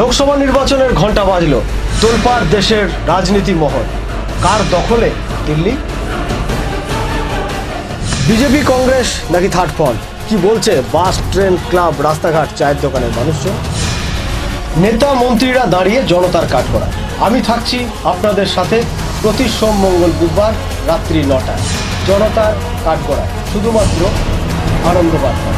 লোকসভা নির্বাচনের ঘণ্টা বাজল তোলপাড় দেশের রাজনীতি মহল কার দখলে দিল্লি বিজেপি কংগ্রেস নাকি থার্ড ফল কি বলছে বাস ট্রেন ক্লাব রাস্তাঘাট চায়ের দোকানের মানুষজন নেতা মন্ত্রীরা দাঁড়িয়ে জনতার কাঠ করা আমি থাকছি আপনাদের সাথে প্রতি সোম মঙ্গল বুধবার রাত্রি নটায় জনতার কাঠ করা শুধুমাত্র আনন্দবার্তা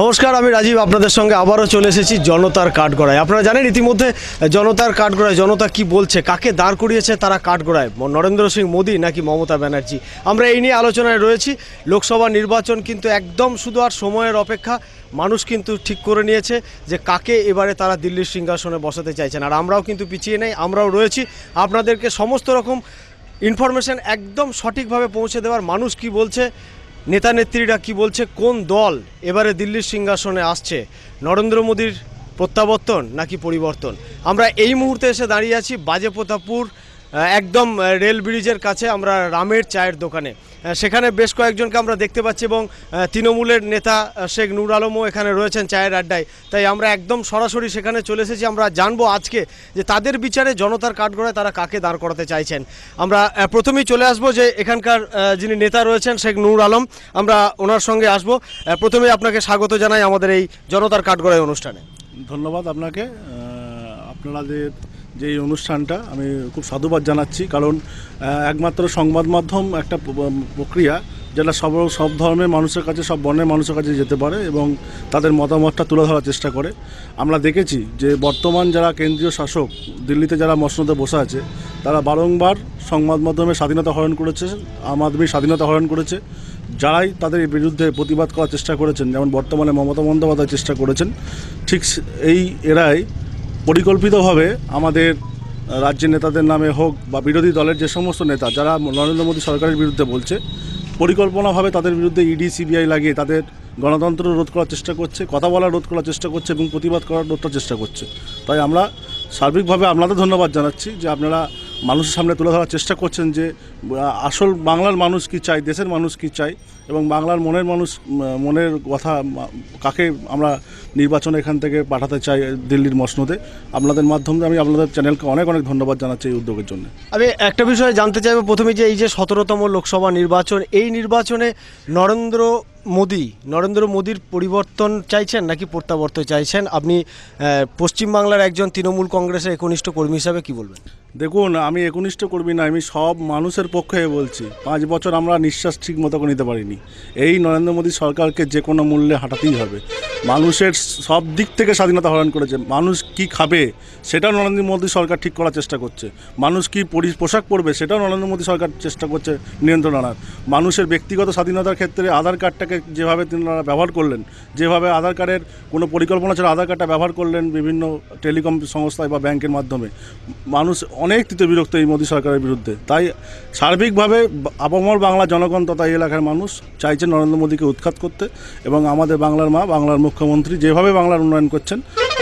নমস্কার আমি রাজীব আপনাদের সঙ্গে আবারও চলে এসেছি জনতার কাঠগড়ায় আপনারা জানেন ইতিমধ্যে জনতার কাঠগড়ায় জনতা কি বলছে কাকে দাঁড় করিয়েছে তারা কাঠগড়ায় নরেন্দ্র সিং মোদী নাকি মমতা ব্যানার্জি আমরা এই নিয়ে আলোচনায় রয়েছি লোকসভা নির্বাচন কিন্তু একদম শুধু আর সময়ের অপেক্ষা মানুষ কিন্তু ঠিক করে নিয়েছে যে কাকে এবারে তারা দিল্লির সিংহাসনে বসাতে চাইছেন আর আমরাও কিন্তু পিছিয়ে নেই আমরাও রয়েছি আপনাদেরকে সমস্ত রকম ইনফরমেশান একদম সঠিকভাবে পৌঁছে দেওয়ার মানুষ কি বলছে নেতানেত্রীরা কি বলছে কোন দল এবারে দিল্লির সিংহাসনে আসছে নরেন্দ্র মোদীর প্রত্যাবর্তন নাকি পরিবর্তন আমরা এই মুহূর্তে এসে দাঁড়িয়ে আছি বাজে প্রতাপপুর একদম রেল ব্রিজের কাছে আমরা রামের চায়ের দোকানে সেখানে বেশ কয়েকজনকে আমরা দেখতে পাচ্ছি এবং তৃণমূলের নেতা শেখ নুর আলমও এখানে রয়েছেন চায়ের আড্ডায় তাই আমরা একদম সরাসরি সেখানে চলে এসেছি আমরা জানবো আজকে যে তাদের বিচারে জনতার কাঠগড়ায় তারা কাকে দাঁড় করাতে চাইছেন আমরা প্রথমেই চলে আসব যে এখানকার যিনি নেতা রয়েছেন শেখ নুর আলম আমরা ওনার সঙ্গে আসব প্রথমে আপনাকে স্বাগত জানাই আমাদের এই জনতার কাঠগড়ায় অনুষ্ঠানে ধন্যবাদ আপনাকে আপনারা যে যে এই অনুষ্ঠানটা আমি খুব সাধুবাদ জানাচ্ছি কারণ একমাত্র সংবাদ মাধ্যম একটা প্রক্রিয়া যেটা সব সব ধর্মের মানুষের কাছে সব বর্ণের মানুষের কাছে যেতে পারে এবং তাদের মতামতটা তুলে ধরার চেষ্টা করে আমরা দেখেছি যে বর্তমান যারা কেন্দ্রীয় শাসক দিল্লিতে যারা মসনদে বসে আছে তারা বারংবার সংবাদ মাধ্যমে স্বাধীনতা হরণ করেছে আম আদমি স্বাধীনতা হরণ করেছে যারাই তাদের বিরুদ্ধে প্রতিবাদ করার চেষ্টা করেছেন যেমন বর্তমানে মমতা বন্দ্যোপাধ্যায় চেষ্টা করেছেন ঠিক এই এরাই পরিকল্পিতভাবে আমাদের রাজ্যের নেতাদের নামে হোক বা বিরোধী দলের যে সমস্ত নেতা যারা নরেন্দ্র মোদী সরকারের বিরুদ্ধে বলছে পরিকল্পনাভাবে তাদের বিরুদ্ধে ইডি সিবিআই লাগিয়ে তাদের গণতন্ত্র রোধ করার চেষ্টা করছে কথা বলা রোধ করার চেষ্টা করছে এবং প্রতিবাদ করার রোধ করার চেষ্টা করছে তাই আমরা সার্বিকভাবে আপনাদের ধন্যবাদ জানাচ্ছি যে আপনারা মানুষের সামনে তুলে ধরার চেষ্টা করছেন যে আসল বাংলার মানুষ কি চাই দেশের মানুষ কি চাই এবং বাংলার মনের মানুষ মনের কথা কাকে আমরা নির্বাচনে এখান থেকে পাঠাতে চাই দিল্লির মসনদে আপনাদের মাধ্যমে আমি আপনাদের চ্যানেলকে অনেক অনেক ধন্যবাদ জানাচ্ছি এই উদ্যোগের জন্য আমি একটা বিষয়ে জানতে চাইবো প্রথমে যে এই যে সতেরোতম লোকসভা নির্বাচন এই নির্বাচনে নরেন্দ্র মোদি নরেন্দ্র মোদির পরিবর্তন চাইছেন নাকি প্রত্যাবর্তন চাইছেন আপনি পশ্চিমবাংলার একজন তৃণমূল কংগ্রেসের একনিষ্ঠ কর্মী হিসাবে কি বলবেন দেখুন আমি একনিষ্ঠ কর্মী না আমি সব মানুষের পক্ষে বলছি পাঁচ বছর আমরা নিঃশ্বাস ঠিক মতো নিতে পারিনি এই নরেন্দ্র মোদী সরকারকে যে কোনো মূল্যে হাঁটাতেই হবে মানুষের সব দিক থেকে স্বাধীনতা হরণ করেছে মানুষ কি খাবে সেটাও নরেন্দ্র মোদী সরকার ঠিক করার চেষ্টা করছে মানুষ কি পোশাক পরবে সেটাও নরেন্দ্র মোদী সরকার চেষ্টা করছে নিয়ন্ত্রণ আনার মানুষের ব্যক্তিগত স্বাধীনতার ক্ষেত্রে আধার কার্ডটাকে যেভাবে তিনারা ব্যবহার করলেন যেভাবে আধার কার্ডের কোনো পরিকল্পনা ছাড়া আধার কার্ডটা ব্যবহার করলেন বিভিন্ন টেলিকম সংস্থায় বা ব্যাংকের মাধ্যমে মানুষ অনেক তৃতীয় বিরক্ত এই মোদী সরকারের বিরুদ্ধে তাই সার্বিকভাবে আপামর বাংলা জনগণ তথা এই এলাকার মানুষ চাইছেন নরেন্দ্র মোদীকে উৎখাত করতে এবং আমাদের বাংলার মা বাংলার মুখ্যমন্ত্রী যেভাবে বাংলার উন্নয়ন করছেন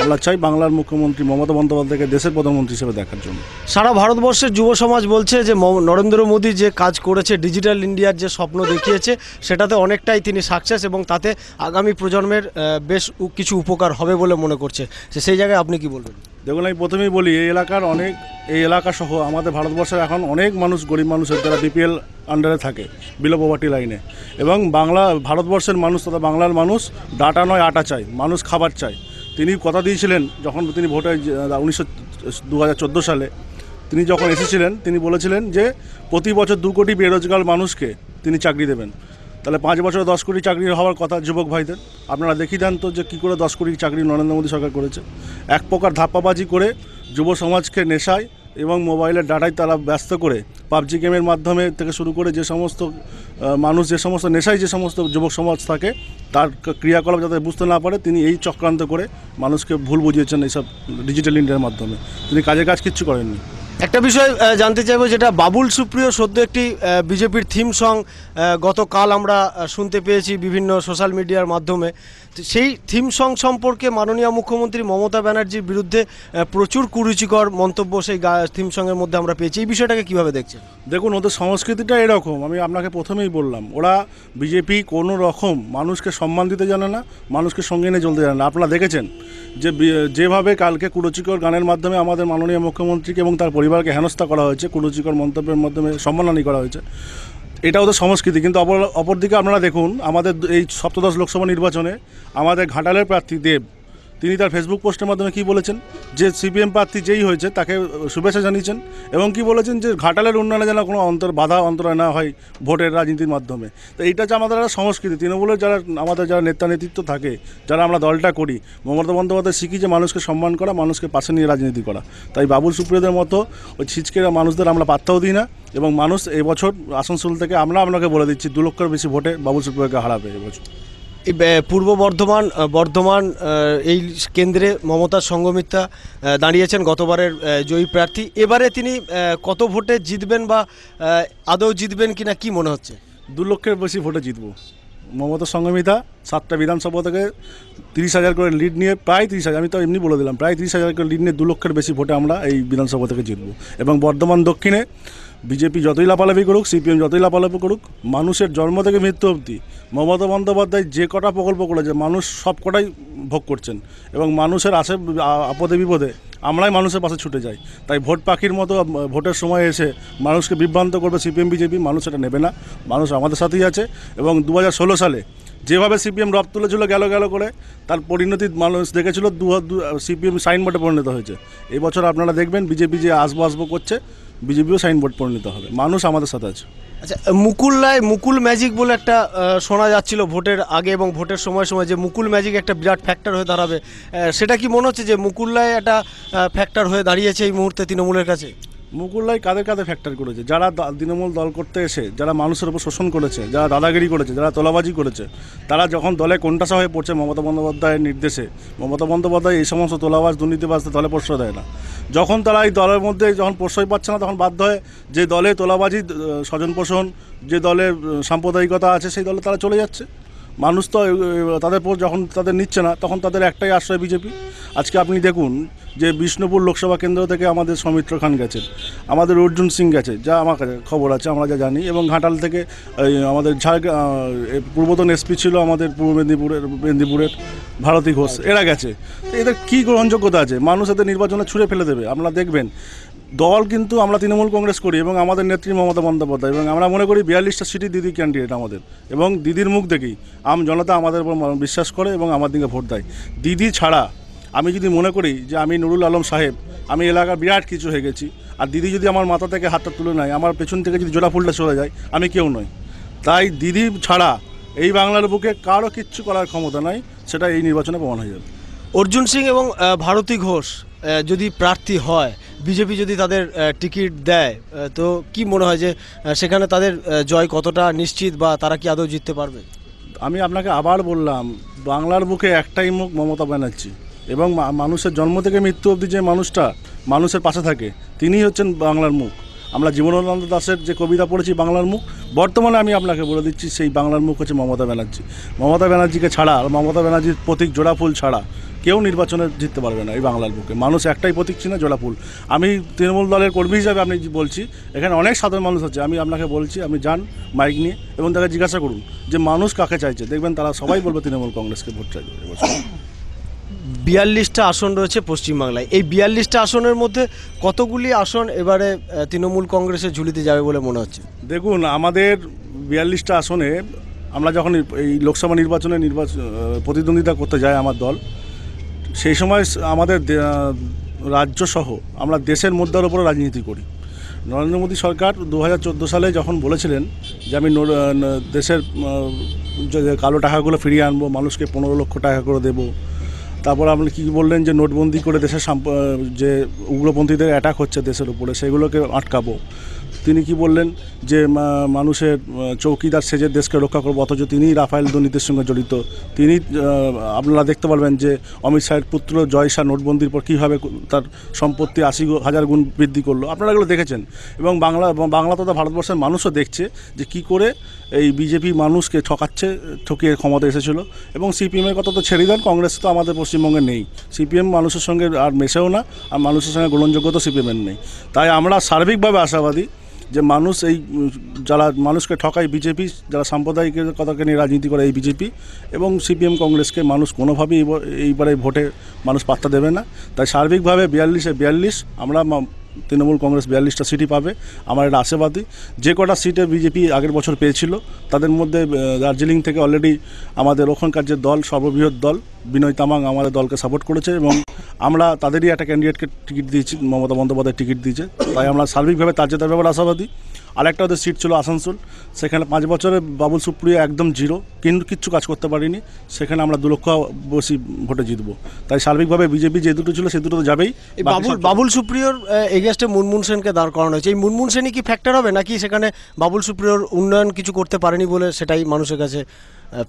আমরা চাই বাংলার মুখ্যমন্ত্রী মমতা বন্দ্যোপাধ্যায়কে দেশের প্রধানমন্ত্রী হিসেবে দেখার জন্য সারা ভারতবর্ষের যুব সমাজ বলছে যে নরেন্দ্র মোদী যে কাজ করেছে ডিজিটাল ইন্ডিয়ার যে স্বপ্ন দেখিয়েছে সেটাতে অনেকটাই তিনি সাকসেস এবং তাতে আগামী প্রজন্মের বেশ কিছু উপকার হবে বলে মনে করছে সেই জায়গায় আপনি কি বলবেন দেখুন আমি প্রথমেই বলি এই এলাকার অনেক এই এলাকা সহ আমাদের ভারতবর্ষের এখন অনেক মানুষ গরিব মানুষের যারা বিপিএল আন্ডারে থাকে বিলো লাইনে এবং বাংলা ভারতবর্ষের মানুষ তথা বাংলার মানুষ ডাটা নয় আটা চায় মানুষ খাবার চায় তিনি কথা দিয়েছিলেন যখন তিনি ভোটে উনিশশো দু সালে তিনি যখন এসেছিলেন তিনি বলেছিলেন যে প্রতি বছর দু কোটি বেরোজগার মানুষকে তিনি চাকরি দেবেন তাহলে পাঁচ বছর দশ কোটি চাকরি হওয়ার কথা যুবক ভাইদের আপনারা দেখিয়ে দেন তো যে কী করে দশ কোটি চাকরি নরেন্দ্র মোদী সরকার করেছে এক প্রকার ধাপ্পাবাজি করে যুব সমাজকে নেশায় এবং মোবাইলের ডাটায় তারা ব্যস্ত করে পাবজি গেমের মাধ্যমে থেকে শুরু করে যে সমস্ত মানুষ যে সমস্ত নেশায় যে সমস্ত যুবক সমাজ থাকে তার ক্রিয়াকলাপ যাতে বুঝতে না পারে তিনি এই চক্রান্ত করে মানুষকে ভুল বুঝিয়েছেন এইসব ডিজিটাল ইন্ডিয়ার মাধ্যমে তিনি কাজের কাজ কিচ্ছু করেননি একটা বিষয় জানতে চাইবো যেটা বাবুল সুপ্রিয় সদ্য একটি বিজেপির থিম সং গতকাল আমরা শুনতে পেয়েছি বিভিন্ন সোশ্যাল মিডিয়ার মাধ্যমে সেই থিম সং সম্পর্কে মাননীয় মুখ্যমন্ত্রী মমতা ব্যানার্জির বিরুদ্ধে প্রচুর কুরুচিকর মন্তব্য সেই থিম সংয়ের মধ্যে আমরা পেয়েছি এই বিষয়টাকে কীভাবে দেখছেন দেখুন ওদের সংস্কৃতিটা এরকম আমি আপনাকে প্রথমেই বললাম ওরা বিজেপি কোনো রকম মানুষকে সম্মান দিতে জানে না মানুষকে সঙ্গে নিয়ে চলতে জানে না আপনারা দেখেছেন যে যেভাবে কালকে কুরুচিকর গানের মাধ্যমে আমাদের মাননীয় মুখ্যমন্ত্রীকে এবং তার পরিবারকে হেনস্থা করা হয়েছে কুরুচিকর মন্তব্যের মাধ্যমে সম্মাননী করা হয়েছে এটাও তো সংস্কৃতি কিন্তু অপর অপরদিকে আপনারা দেখুন আমাদের এই সপ্তদশ লোকসভা নির্বাচনে আমাদের ঘাটালের প্রার্থী দেব তিনি তার ফেসবুক পোস্টের মাধ্যমে কি বলেছেন যে সিপিএম প্রার্থী যেই হয়েছে তাকে শুভেচ্ছা জানিয়েছেন এবং কি বলেছেন যে ঘাটালের উন্নয়নে যেন কোনো অন্তর বাধা অন্তরায় না হয় ভোটের রাজনীতির মাধ্যমে তো এইটা যে আমাদের একটা সংস্কৃতি তৃণমূলের যারা আমাদের যারা নেতা নেতৃত্ব থাকে যারা আমরা দলটা করি মমতা বন্দ্যোপাধ্যায় শিখি যে মানুষকে সম্মান করা মানুষকে পাশে নিয়ে রাজনীতি করা তাই বাবুল সুপ্রিয়দের মতো ওই ছিচকেরা মানুষদের আমরা পাত্তাও দিই না এবং মানুষ এবছর আসানসোল থেকে আমরা আপনাকে বলে দিচ্ছি দু লক্ষের বেশি ভোটে বাবুল সুপ্রিয়কে হারাবে এবছর পূর্ব বর্ধমান বর্ধমান এই কেন্দ্রে মমতা সঙ্গমিত্রা দাঁড়িয়েছেন গতবারের জয়ী প্রার্থী এবারে তিনি কত ভোটে জিতবেন বা আদৌ জিতবেন কি না কী মনে হচ্ছে দু লক্ষের বেশি ভোটে জিতব মমতা সঙ্গমিতা সাতটা বিধানসভা থেকে তিরিশ হাজার করে লিড নিয়ে প্রায় তিরিশ হাজার আমি তো এমনি বলে দিলাম প্রায় তিরিশ হাজার করে লিড নিয়ে দু লক্ষের বেশি ভোটে আমরা এই বিধানসভা থেকে জিতব এবং বর্ধমান দক্ষিণে বিজেপি যতই লাপালাপি করুক সিপিএম যতই লাপালাপি করুক মানুষের জন্ম থেকে মৃত্যু অবধি মমতা বন্দ্যোপাধ্যায় যে কটা প্রকল্প করেছে মানুষ সব কটাই ভোগ করছেন এবং মানুষের আশে আপদে বিপদে আমরাই মানুষের পাশে ছুটে যাই তাই ভোট পাখির মতো ভোটের সময় এসে মানুষকে বিভ্রান্ত করবে সিপিএম বিজেপি মানুষ এটা নেবে না মানুষ আমাদের সাথেই আছে এবং দু সালে যেভাবে সিপিএম রপ তুলেছিল গেল গেল করে তার পরিণতি মানুষ দেখেছিল দু সিপিএম সাইন বোর্ডে পরিণত হয়েছে এবছর আপনারা দেখবেন বিজেপি যে আসবো আসবো করছে বিজেপিও সাইনবোর্ড পরিণত হবে মানুষ আমাদের সাথে আছে আচ্ছা মুকুল রায় মুকুল ম্যাজিক বলে একটা শোনা যাচ্ছিল ভোটের আগে এবং ভোটের সময় সময় যে মুকুল ম্যাজিক একটা বিরাট ফ্যাক্টর হয়ে দাঁড়াবে সেটা কি মনে হচ্ছে যে মুকুল রায় একটা ফ্যাক্টর হয়ে দাঁড়িয়েছে এই মুহূর্তে তৃণমূলের কাছে মুকুল্লাই কাদের কাদের ফ্যাক্টর করেছে যারা তৃণমূল দল করতে এসে যারা মানুষের উপর শোষণ করেছে যারা দাদাগিরি করেছে যারা তোলাবাজি করেছে তারা যখন দলে কোনটাসা হয়ে পড়ছে মমতা বন্দ্যোপাধ্যায়ের নির্দেশে মমতা বন্দ্যোপাধ্যায় এই সমস্ত তোলাবাজ দুর্নীতিবাজদের দলে প্রশ্রয় দেয় না যখন তারা এই দলের মধ্যে যখন প্রশ্রয় পাচ্ছে না তখন বাধ্য হয় যে দলে তোলাবাজি স্বজন পোষণ যে দলের সাম্প্রদায়িকতা আছে সেই দলে তারা চলে যাচ্ছে মানুষ তো তাদের পর যখন তাদের নিচ্ছে না তখন তাদের একটাই আশ্রয় বিজেপি আজকে আপনি দেখুন যে বিষ্ণুপুর লোকসভা কেন্দ্র থেকে আমাদের সৌমিত্র খান গেছেন আমাদের অর্জুন সিং গেছে যা আমার কাছে খবর আছে আমরা যা জানি এবং ঘাটাল থেকে আমাদের ঝাড়গ্রাম পূর্বতন এসপি ছিল আমাদের পূর্ব মেদিনীপুরের মেদিনীপুরের ভারতী ঘোষ এরা গেছে এদের কী গ্রহণযোগ্যতা আছে মানুষ এদের নির্বাচনে ছুঁড়ে ফেলে দেবে আপনারা দেখবেন দল কিন্তু আমরা তৃণমূল কংগ্রেস করি এবং আমাদের নেত্রী মমতা বন্দ্যোপাধ্যায় এবং আমরা মনে করি বিয়াল্লিশটা সিটি দিদি ক্যান্ডিডেট আমাদের এবং দিদির মুখ দেখেই আম জনতা আমাদের উপর বিশ্বাস করে এবং আমার দিকে ভোট দেয় দিদি ছাড়া আমি যদি মনে করি যে আমি নুরুল আলম সাহেব আমি এলাকার বিরাট কিছু হয়ে গেছি আর দিদি যদি আমার মাথা থেকে হাতটা তুলে নেয় আমার পেছন থেকে যদি জোড়া ফুলটা চলে যায় আমি কেউ নই তাই দিদি ছাড়া এই বাংলার বুকে কারো কিচ্ছু করার ক্ষমতা নাই সেটা এই নির্বাচনে প্রমাণ হয়ে যাবে অর্জুন সিং এবং ভারতী ঘোষ যদি প্রার্থী হয় বিজেপি যদি তাদের টিকিট দেয় তো কি মনে হয় যে সেখানে তাদের জয় কতটা নিশ্চিত বা তারা কি আদৌ জিততে পারবে আমি আপনাকে আবার বললাম বাংলার মুখে একটাই মুখ মমতা ব্যানার্জি এবং মানুষের জন্ম থেকে মৃত্যু অবধি যে মানুষটা মানুষের পাশে থাকে তিনিই হচ্ছেন বাংলার মুখ আমরা জীবনানন্দ দাসের যে কবিতা পড়েছি বাংলার মুখ বর্তমানে আমি আপনাকে বলে দিচ্ছি সেই বাংলার মুখ হচ্ছে মমতা ব্যানার্জি মমতা ব্যানার্জিকে ছাড়া মমতা ব্যানার্জির প্রতীক জোড়া ফুল ছাড়া কেউ নির্বাচনে জিততে পারবে না এই বাংলার বুকে মানুষ একটাই প্রতীক চিহ্ন জোলাপুল আমি তৃণমূল দলের কর্মী হিসাবে আমি বলছি এখানে অনেক সাধারণ মানুষ আছে আমি আপনাকে বলছি আপনি যান মাইক নিয়ে এবং তাকে জিজ্ঞাসা করুন যে মানুষ কাকে চাইছে দেখবেন তারা সবাই বলবে তৃণমূল কংগ্রেসকে ভোট চাইবে বিয়াল্লিশটা আসন রয়েছে পশ্চিমবাংলায় এই বিয়াল্লিশটা আসনের মধ্যে কতগুলি আসন এবারে তৃণমূল কংগ্রেসের ঝুলিতে যাবে বলে মনে হচ্ছে দেখুন আমাদের বিয়াল্লিশটা আসনে আমরা যখন এই লোকসভা নির্বাচনে নির্বাচন প্রতিদ্বন্দ্বিতা করতে যাই আমার দল সেই সময় আমাদের রাজ্যসহ আমরা দেশের মুদ্রার উপরে রাজনীতি করি নরেন্দ্র মোদী সরকার দু সালে যখন বলেছিলেন যে আমি দেশের কালো টাকাগুলো ফিরিয়ে আনবো মানুষকে পনেরো লক্ষ টাকা করে দেবো তারপর আপনি কি বললেন যে নোটবন্দি করে দেশের যে উগ্রপন্থীদের অ্যাটাক হচ্ছে দেশের উপরে সেগুলোকে আটকাবো তিনি কি বললেন যে মানুষের চৌকিদার সেজে দেশকে রক্ষা করবো অথচ তিনিই রাফায়েল দুর্নীতির সঙ্গে জড়িত তিনি আপনারা দেখতে পারবেন যে অমিত শাহের পুত্র জয় শাহ নোটবন্দির পর কীভাবে তার সম্পত্তি আশি হাজার গুণ বৃদ্ধি করলো আপনারা এগুলো দেখেছেন এবং বাংলা বাংলা তথা ভারতবর্ষের মানুষও দেখছে যে কি করে এই বিজেপি মানুষকে ঠকাচ্ছে ঠকিয়ে ক্ষমতা এসেছিল এবং সিপিএমের কথা তো ছেড়ে দেন কংগ্রেস তো আমাদের পশ্চিমবঙ্গে নেই সিপিএম মানুষের সঙ্গে আর মেশেও না আর মানুষের সঙ্গে গ্রহণযোগ্যতা সিপিএমের নেই তাই আমরা সার্বিকভাবে আশাবাদী যে মানুষ এই যারা মানুষকে ঠকায় বিজেপি যারা সাম্প্রদায়িকের কথাকে নিয়ে রাজনীতি করে এই বিজেপি এবং সিপিএম কংগ্রেসকে মানুষ কোনোভাবেই এইবারে ভোটে মানুষ পাত্তা দেবে না তাই সার্বিকভাবে বিয়াল্লিশে বিয়াল্লিশ আমরা তৃণমূল কংগ্রেস বিয়াল্লিশটা সিটি পাবে আমার এটা আশাবাদী যে কটা সিটে বিজেপি আগের বছর পেয়েছিল তাদের মধ্যে দার্জিলিং থেকে অলরেডি আমাদের ওখানকার যে দল সর্ববৃহৎ দল বিনয় তামাং আমাদের দলকে সাপোর্ট করেছে এবং আমরা তাদেরই একটা ক্যান্ডিডেটকে টিকিট দিয়েছি মমতা বন্দ্যোপাধ্যায় টিকিট দিয়েছে তাই আমরা সার্বিকভাবে তার জেতার ব্যাপারে আশাবাদী আরেকটা ওদের সিট ছিল আসানসোল সেখানে পাঁচ বছরে বাবুল সুপ্রিয় একদম জিরো কিন্তু কিচ্ছু কাজ করতে পারিনি সেখানে আমরা দু লক্ষ বসি ভোটে জিতবো তাই সার্বিকভাবে বিজেপি যে দুটো ছিল সে দুটো তো যাবেই বাবুল বাবুল সুপ্রিয়র এগেনস্টে মুনমুন সেনকে দাঁড় করানো হয়েছে এই মুনমুন সেনই কি ফ্যাক্টর হবে নাকি সেখানে বাবুল সুপ্রিয়র উন্নয়ন কিছু করতে পারেনি বলে সেটাই মানুষের কাছে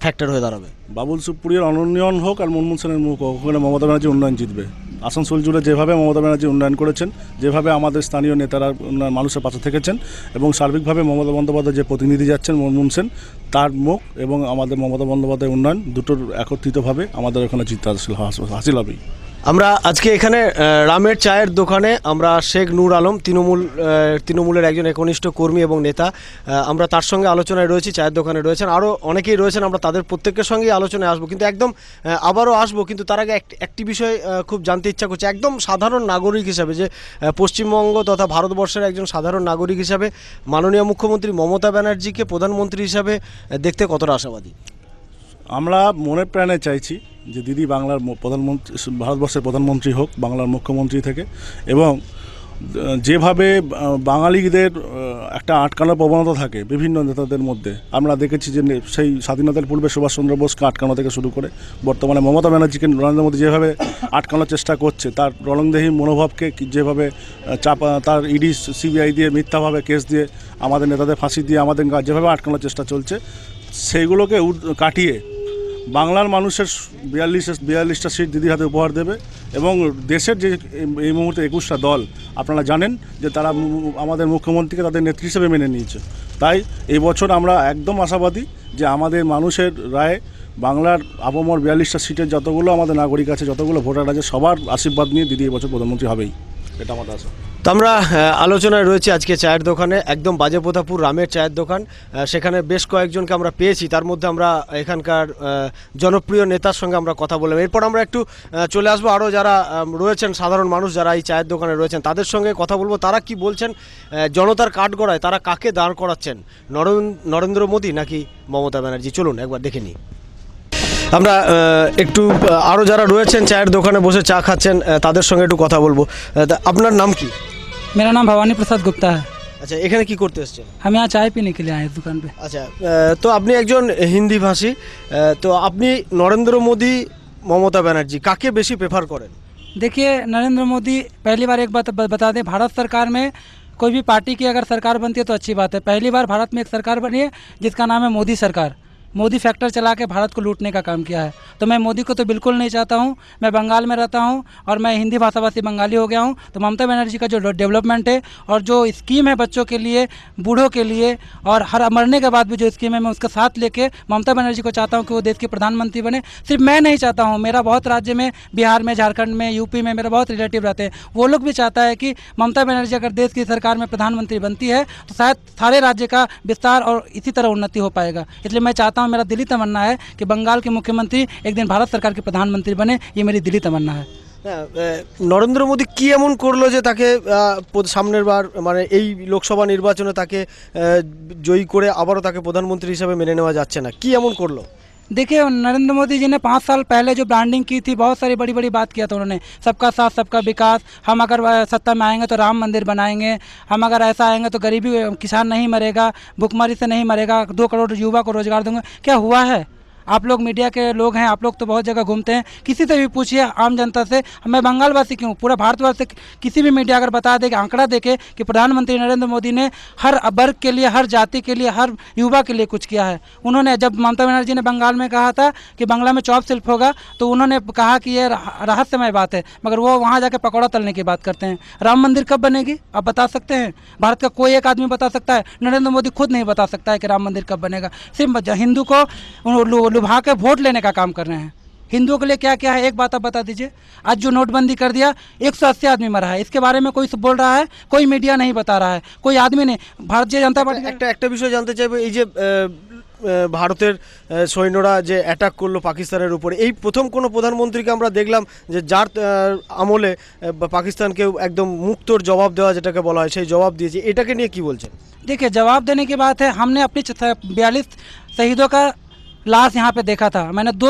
ফ্যাক্টর হয়ে দাঁড়াবে বাবুল সুপ্রিয়র অনুন্নয়ন হোক আর মনমোহন সেনের মুখ হোক ওখানে মমতা ব্যানার্জি উন্নয়ন জিতবে আসানসোল জুড়ে যেভাবে মমতা ব্যানার্জি উন্নয়ন করেছেন যেভাবে আমাদের স্থানীয় নেতারা মানুষের পাশে থেকেছেন এবং সার্বিকভাবে মমতা বন্দ্যোপাধ্যায় যে প্রতিনিধি যাচ্ছেন মনমোহন সেন তার মুখ এবং আমাদের মমতা বন্দ্যোপাধ্যায়ের উন্নয়ন দুটোর একত্রিতভাবে আমাদের ওখানে জিত হাসিল হবেই আমরা আজকে এখানে রামের চায়ের দোকানে আমরা শেখ নূর আলম তৃণমূল তৃণমূলের একজন একনিষ্ঠ কর্মী এবং নেতা আমরা তার সঙ্গে আলোচনায় রয়েছি চায়ের দোকানে রয়েছেন আরও অনেকেই রয়েছেন আমরা তাদের প্রত্যেকের সঙ্গেই আলোচনায় আসবো কিন্তু একদম আবারও আসবো কিন্তু তার আগে একটি বিষয় খুব জানতে ইচ্ছা করছে একদম সাধারণ নাগরিক হিসাবে যে পশ্চিমবঙ্গ তথা ভারতবর্ষের একজন সাধারণ নাগরিক হিসাবে মাননীয় মুখ্যমন্ত্রী মমতা ব্যানার্জিকে প্রধানমন্ত্রী হিসাবে দেখতে কতটা আশাবাদী আমরা মনে প্রাণে চাইছি যে দিদি বাংলার প্রধানমন্ত্রী ভারতবর্ষের প্রধানমন্ত্রী হোক বাংলার মুখ্যমন্ত্রী থেকে এবং যেভাবে বাঙালিদের একটা আটকানোর প্রবণতা থাকে বিভিন্ন নেতাদের মধ্যে আমরা দেখেছি যে সেই স্বাধীনতার পূর্বে সুভাষচন্দ্র বোসকে আটকানো থেকে শুরু করে বর্তমানে মমতা ব্যানার্জিকে নরেন্দ্র মোদী যেভাবে আটকানোর চেষ্টা করছে তার রলংদেহী মনোভাবকে যেভাবে চাপা তার ইডি সিবিআই দিয়ে মিথ্যাভাবে কেস দিয়ে আমাদের নেতাদের ফাঁসি দিয়ে আমাদের যেভাবে আটকানোর চেষ্টা চলছে সেইগুলোকে কাটিয়ে বাংলার মানুষের বিয়াল্লিশ বিয়াল্লিশটা সিট দিদির হাতে উপহার দেবে এবং দেশের যে এই মুহূর্তে একুশটা দল আপনারা জানেন যে তারা আমাদের মুখ্যমন্ত্রীকে তাদের নেত্রী হিসেবে মেনে নিয়েছে তাই এই বছর আমরা একদম আশাবাদী যে আমাদের মানুষের রায় বাংলার আবমর বিয়াল্লিশটা সিটের যতগুলো আমাদের নাগরিক আছে যতগুলো ভোটার আছে সবার আশীর্বাদ নিয়ে দিদি এবছর প্রধানমন্ত্রী হবেই তো আমরা আলোচনায় রয়েছি আজকে চায়ের দোকানে একদম বাজেপোতাপুর রামের চায়ের দোকান সেখানে বেশ কয়েকজনকে আমরা পেয়েছি তার মধ্যে আমরা এখানকার জনপ্রিয় নেতার সঙ্গে আমরা কথা বললাম এরপর আমরা একটু চলে আসবো আরও যারা রয়েছেন সাধারণ মানুষ যারা এই চায়ের দোকানে রয়েছেন তাদের সঙ্গে কথা বলবো তারা কি বলছেন জনতার কাঠগড়ায় তারা কাকে দাঁড় করাচ্ছেন নরেন্দ্র মোদী নাকি মমতা ব্যানার্জি চলুন একবার দেখে নিই আমরা একটু আরো যারা রয়েছেন চায়ের দোকানে বসে চা খাচ্ছেন তাদের সঙ্গে একটু কথা বলবো আপনার নাম কি मेरा नाम भवानी प्रसाद गुप्ता है আচ্ছা এখানে কি করতে এসেছেন আমি আজ চা পিনে কে আয়ে দোকান পে আচ্ছা তো আপনি একজন হিন্দি ভাষী তো আপনি নরেন্দ্র মোদী মমতা ব্যানার্জি কাকে বেশি প্রেফার করেন देखिए नरेंद्र मोदी पहली बार एक बात ब- बता दें भारत सरकार में कोई भी पार्टी की अगर सरकार बनती है तो अच्छी बात है पहली बार भारत में एक सरकार बनी है जिसका नाम है मोदी सरकार मोदी फैक्टर चला के भारत को लूटने का काम किया है तो मैं मोदी को तो बिल्कुल नहीं चाहता हूँ मैं बंगाल में रहता हूँ और मैं हिंदी भाषी बंगाली हो गया हूँ तो ममता बनर्जी का जो डेवलपमेंट है और जो स्कीम है बच्चों के लिए बूढ़ों के लिए और हर मरने के बाद भी जो स्कीम है मैं उसका साथ लेके ममता बनर्जी को चाहता हूँ कि वो देश के प्रधानमंत्री बने सिर्फ मैं नहीं चाहता हूँ मेरा बहुत राज्य में बिहार में झारखंड में यूपी में मेरा बहुत रिलेटिव रहते हैं वो लोग भी चाहता है कि ममता बनर्जी अगर देश की सरकार में प्रधानमंत्री बनती है तो शायद सारे राज्य का विस्तार और इसी तरह उन्नति हो पाएगा इसलिए मैं चाहता चाहता हूँ मेरा दिली तमन्ना है कि बंगाल के मुख्यमंत्री एक दिन भारत सरकार के प्रधानमंत्री बने ये मेरी दिली तमन्ना है নরেন্দ্র মোদী কি এমন করলো যে তাকে সামনের বার মানে এই লোকসভা নির্বাচনে তাকে জয়ী করে আবারও তাকে প্রধানমন্ত্রী হিসেবে মেনে নেওয়া যাচ্ছে না কি এমন করলো देखिए नरेंद्र मोदी जी ने पाँच साल पहले जो ब्रांडिंग की थी बहुत सारी बड़ी बड़ी बात किया था उन्होंने सबका साथ सबका विकास हम अगर सत्ता में आएंगे तो राम मंदिर बनाएंगे हम अगर ऐसा आएंगे तो गरीबी किसान नहीं मरेगा भुखमरी से नहीं मरेगा दो करोड़ युवा को रोजगार दूंगा क्या हुआ है आप लोग मीडिया के लोग हैं आप लोग तो बहुत जगह घूमते हैं किसी से भी पूछिए आम जनता से मैं बंगालवासी क्यों पूरा भारतवर्ष किसी भी मीडिया अगर बता दे कि आंकड़ा देखे कि प्रधानमंत्री नरेंद्र मोदी ने हर वर्ग के लिए हर जाति के लिए हर युवा के लिए कुछ किया है उन्होंने जब ममता बनर्जी ने बंगाल में कहा था कि बंगला में चौप शिल्प होगा तो उन्होंने कहा कि यह रहस्यमय बात है मगर वो वहाँ जाकर पकौड़ा तलने की बात करते हैं राम मंदिर कब बनेगी आप बता सकते हैं भारत का कोई एक आदमी बता सकता है नरेंद्र मोदी खुद नहीं बता सकता है कि राम मंदिर कब बनेगा सिर्फ हिंदू को डुबा के वोट लेने का काम कर रहे हैं हिंदुओं के लिए क्या क्या है एक बात आप बता दीजिए आज जो नोटबंदी कर दिया एक सौ अस्सी आदमी मरा है इसके बारे में कोई बोल रहा है कोई मीडिया नहीं बता रहा है कोई आदमी नहीं भारतीय जनता पार्टी একটা একটা বিষয় জানতে চাইবো এই যে ভারতের সৈন্যরা যে অ্যাটাক করলো পাকিস্তানের উপরে এই প্রথম কোনো প্রধানমন্ত্রীকে আমরা দেখলাম যে যার আমলে পাকিস্তানকে একদম মুক্তর জবাব দেওয়া যেটাকে বলা হয় সেই জবাব দিয়েছে এটাকে নিয়ে কি বলছেন দেখে জবাব দেने की बात है हमने अपनी बयालीस शहीदों का लाश यहाँ पे देखा था मैंने दो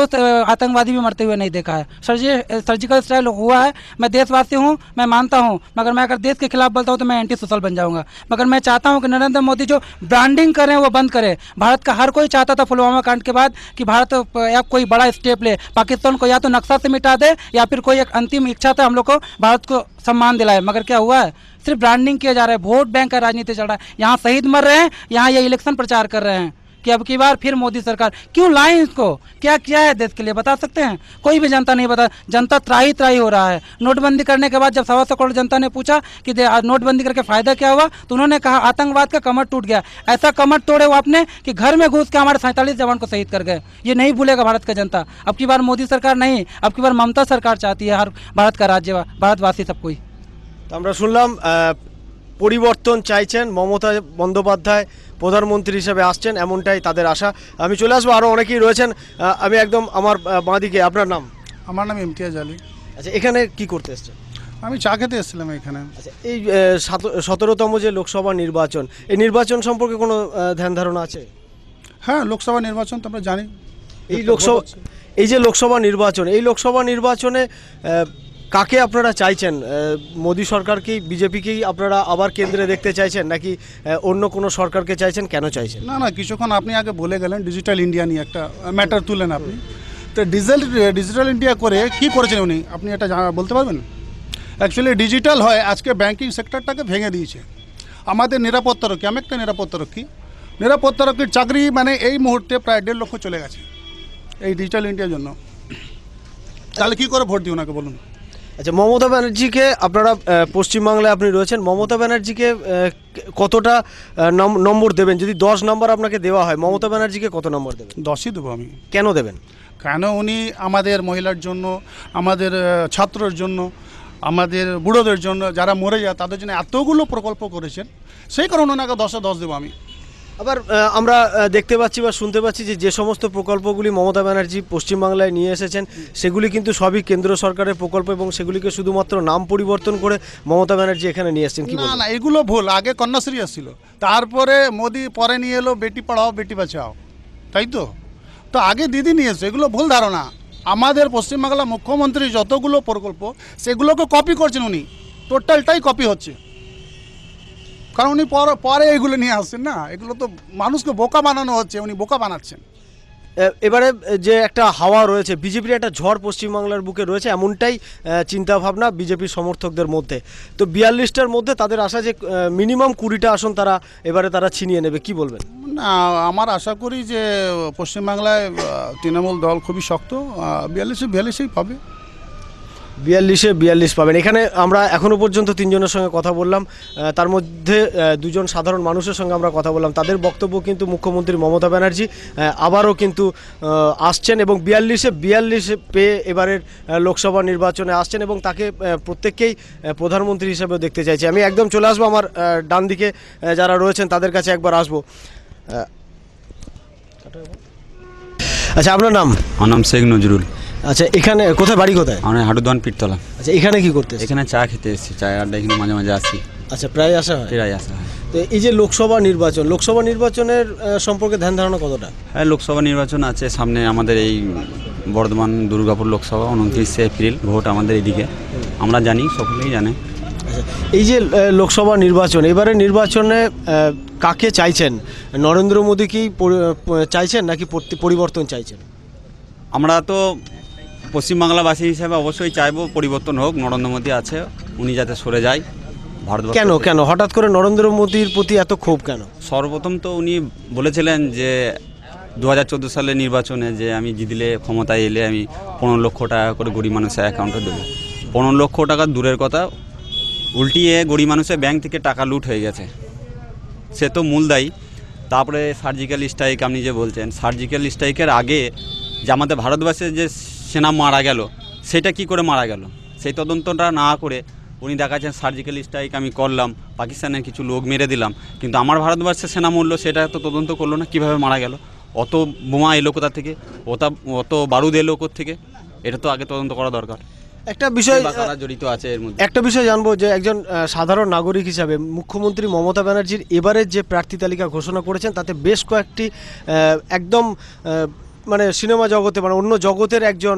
आतंकवादी भी मरते हुए नहीं देखा है सर्जी सर्जिकल स्ट्राइक हुआ है मैं देशवासी हूँ मैं मानता हूँ मगर मैं अगर देश के खिलाफ बोलता हूँ तो मैं एंटी सोशल बन जाऊंगा मगर मैं चाहता हूँ कि नरेंद्र मोदी जो ब्रांडिंग करें वो बंद करें भारत का हर कोई चाहता था पुलवामा कांड के बाद कि भारत या कोई बड़ा स्टेप ले पाकिस्तान को या तो नक्शा से मिटा दे या फिर कोई एक अंतिम इच्छा था हम लोग को भारत को सम्मान दिलाए मगर क्या हुआ है सिर्फ ब्रांडिंग किया जा रहा है वोट बैंक का राजनीति चल रहा है यहाँ शहीद मर रहे हैं यहाँ ये इलेक्शन प्रचार कर रहे हैं कि अब की बार फिर मोदी सरकार क्यों लाए इसको क्या किया है देश के लिए बता सकते हैं कोई भी जनता नहीं बता जनता त्राही त्राही हो रहा है नोटबंदी करने के बाद जब सवा सौ करोड़ जनता ने पूछा कि नोटबंदी करके फायदा क्या हुआ तो उन्होंने कहा आतंकवाद का कमर टूट गया ऐसा कमर तोड़े वो आपने कि घर में घुस के हमारे सैंतालीस जवान को शहीद कर गए ये नहीं भूलेगा भारत का जनता अब की बार मोदी सरकार नहीं अब की बार ममता सरकार चाहती है हर भारत का राज्य भारतवासी सब कोई तो আমরা শুনলাম পরিবর্তন চাইছেন মমতা বন্দ্যোপাধ্যায় প্রধানমন্ত্রী হিসেবে আসছেন এমনটাই তাদের আশা আমি চলে আসবো আরও অনেকেই রয়েছেন আমি একদম আমার বাঁদিকে আপনার নাম আমার নাম ইমতিয়াজ আলী আচ্ছা এখানে কি করতে এসছেন আমি চা খেতে এসেছিলাম এখানে আচ্ছা এই সতেরোতম যে লোকসভা নির্বাচন এই নির্বাচন সম্পর্কে কোনো ধ্যান ধারণা আছে হ্যাঁ লোকসভা নির্বাচন তো আমরা জানি এই লোকসভা এই যে লোকসভা নির্বাচন এই লোকসভা নির্বাচনে কাকে আপনারা চাইছেন মোদী সরকারকেই বিজেপিকেই আপনারা আবার কেন্দ্রে দেখতে চাইছেন নাকি অন্য কোনো সরকারকে চাইছেন কেন চাইছেন না না কিছুক্ষণ আপনি আগে বলে গেলেন ডিজিটাল ইন্ডিয়া নিয়ে একটা ম্যাটার তুলেন আপনি তো ডিজিটাল ডিজিটাল ইন্ডিয়া করে কি করেছেন উনি আপনি এটা বলতে পারবেন অ্যাকচুয়ালি ডিজিটাল হয় আজকে ব্যাঙ্কিং সেক্টরটাকে ভেঙে দিয়েছে আমাদের নিরাপত্তারক্ষী আমি একটা নিরাপত্তারক্ষী নিরাপত্তারক্ষীর চাকরি মানে এই মুহূর্তে প্রায় দেড় লক্ষ চলে গেছে এই ডিজিটাল ইন্ডিয়ার জন্য তাহলে কী করে ভোট দিই ওনাকে বলুন আচ্ছা মমতা ব্যানার্জিকে আপনারা পশ্চিমবাংলায় আপনি রয়েছেন মমতা ব্যানার্জিকে কতটা নম্বর দেবেন যদি দশ নম্বর আপনাকে দেওয়া হয় মমতা ব্যানার্জিকে কত নম্বর দেবেন দশই দেবো আমি কেন দেবেন কেন উনি আমাদের মহিলার জন্য আমাদের ছাত্রর জন্য আমাদের বুড়োদের জন্য যারা মরে যায় তাদের জন্য এতগুলো প্রকল্প করেছেন সেই কারণে ওনাকে দশে দশ দেবো আমি আবার আমরা দেখতে পাচ্ছি বা শুনতে পাচ্ছি যে যে সমস্ত প্রকল্পগুলি মমতা ব্যানার্জি পশ্চিমবাংলায় নিয়ে এসেছেন সেগুলি কিন্তু সবই কেন্দ্র সরকারের প্রকল্প এবং সেগুলিকে শুধুমাত্র নাম পরিবর্তন করে মমতা ব্যানার্জি এখানে নিয়ে এসেছেন কি না না এগুলো ভুল আগে কন্যাশ্রী আসছিল তারপরে মোদী পরে নিয়ে এলো বেটি পড়াও বেটি বাঁচাও তাই তো তো আগে দিদি নিয়ে এসছে এগুলো ভুল ধারণা আমাদের পশ্চিমবাংলা মুখ্যমন্ত্রী যতগুলো প্রকল্প সেগুলোকে কপি করছেন উনি টোটালটাই কপি হচ্ছে কারণ উনি পরে এগুলো নিয়ে আসছেন না এগুলো তো মানুষকে বোকা বানানো হচ্ছে উনি বোকা বানাচ্ছেন এবারে যে একটা হাওয়া রয়েছে বিজেপির একটা ঝড় পশ্চিমবাংলার বুকে রয়েছে এমনটাই চিন্তাভাবনা বিজেপির সমর্থকদের মধ্যে তো বিয়াল্লিশটার মধ্যে তাদের আশা যে মিনিমাম কুড়িটা আসন তারা এবারে তারা ছিনিয়ে নেবে কি বলবেন না আমার আশা করি যে পশ্চিমবাংলায় তৃণমূল দল খুবই শক্ত বিয়াল্লিশে বিয়াল্লিশেই পাবে বিয়াল্লিশে বিয়াল্লিশ পাবেন এখানে আমরা এখনও পর্যন্ত তিনজনের সঙ্গে কথা বললাম তার মধ্যে দুজন সাধারণ মানুষের সঙ্গে আমরা কথা বললাম তাদের বক্তব্য কিন্তু মুখ্যমন্ত্রী মমতা ব্যানার্জি আবারও কিন্তু আসছেন এবং বিয়াল্লিশে বিয়াল্লিশ পেয়ে এবারের লোকসভা নির্বাচনে আসছেন এবং তাকে প্রত্যেককেই প্রধানমন্ত্রী হিসেবে দেখতে চাইছি আমি একদম চলে আসবো আমার ডান দিকে যারা রয়েছেন তাদের কাছে একবার আসবো আচ্ছা আপনার নাম আমার নাম শেখ নজরুল আচ্ছা এখানে কোথায় বাড়ি কোথায় আমার হাটুদান পিরতলা আচ্ছা এখানে কি করতে এখানে চা খেতে এসেছি চায়ের আড্ডা এখানে মাঝে মাঝে আসি আচ্ছা প্রায় আসা হয় প্রায় আসা হয় তো এই যে লোকসভা নির্বাচন লোকসভা নির্বাচনের সম্পর্কে ধ্যান ধারণা কতটা হ্যাঁ লোকসভা নির্বাচন আছে সামনে আমাদের এই বর্ধমান দুর্গাপুর লোকসভা উনত্রিশে এপ্রিল ভোট আমাদের এদিকে আমরা জানি সকলেই জানে আচ্ছা, এই যে লোকসভা নির্বাচন এবারে নির্বাচনে কাকে চাইছেন নরেন্দ্র মোদী কি চাইছেন নাকি পরিবর্তন চাইছেন আমরা তো পশ্চিমবাংলাবাসী হিসাবে অবশ্যই চাইব পরিবর্তন হোক নরেন্দ্র মোদী আছে উনি যাতে সরে যায় ভারত কেন কেন হঠাৎ করে নরেন্দ্র মোদীর প্রতি এত ক্ষোভ কেন সর্বপ্রথম তো উনি বলেছিলেন যে দু হাজার সালে নির্বাচনে যে আমি জিতলে ক্ষমতায় এলে আমি পনেরো লক্ষ টাকা করে গরিব মানুষের অ্যাকাউন্টে দেবো পনেরো লক্ষ টাকা দূরের কথা উল্টিয়ে গরিব মানুষের ব্যাংক থেকে টাকা লুট হয়ে গেছে সে তো মূল দায়ী তারপরে সার্জিক্যাল স্ট্রাইক আপনি যে বলছেন সার্জিক্যাল স্ট্রাইকের আগে যে আমাদের ভারতবর্ষের যে সেনা মারা গেল সেটা কি করে মারা গেল সেই তদন্তটা না করে উনি দেখাচ্ছেন সার্জিক্যাল স্ট্রাইক আমি করলাম পাকিস্তানের কিছু লোক মেরে দিলাম কিন্তু আমার ভারতবর্ষের সেনা মূল্য সেটা তো তদন্ত করলো না কিভাবে মারা গেল অত বোমা এলো কোথা থেকে ওতা অত বারুদ এলো কোথা থেকে এটা তো আগে তদন্ত করা দরকার একটা বিষয় জড়িত আছে এর মধ্যে একটা বিষয় জানবো যে একজন সাধারণ নাগরিক হিসাবে মুখ্যমন্ত্রী মমতা ব্যানার্জির এবারের যে প্রার্থী তালিকা ঘোষণা করেছেন তাতে বেশ কয়েকটি একদম মানে সিনেমা জগতে মানে অন্য জগতের একজন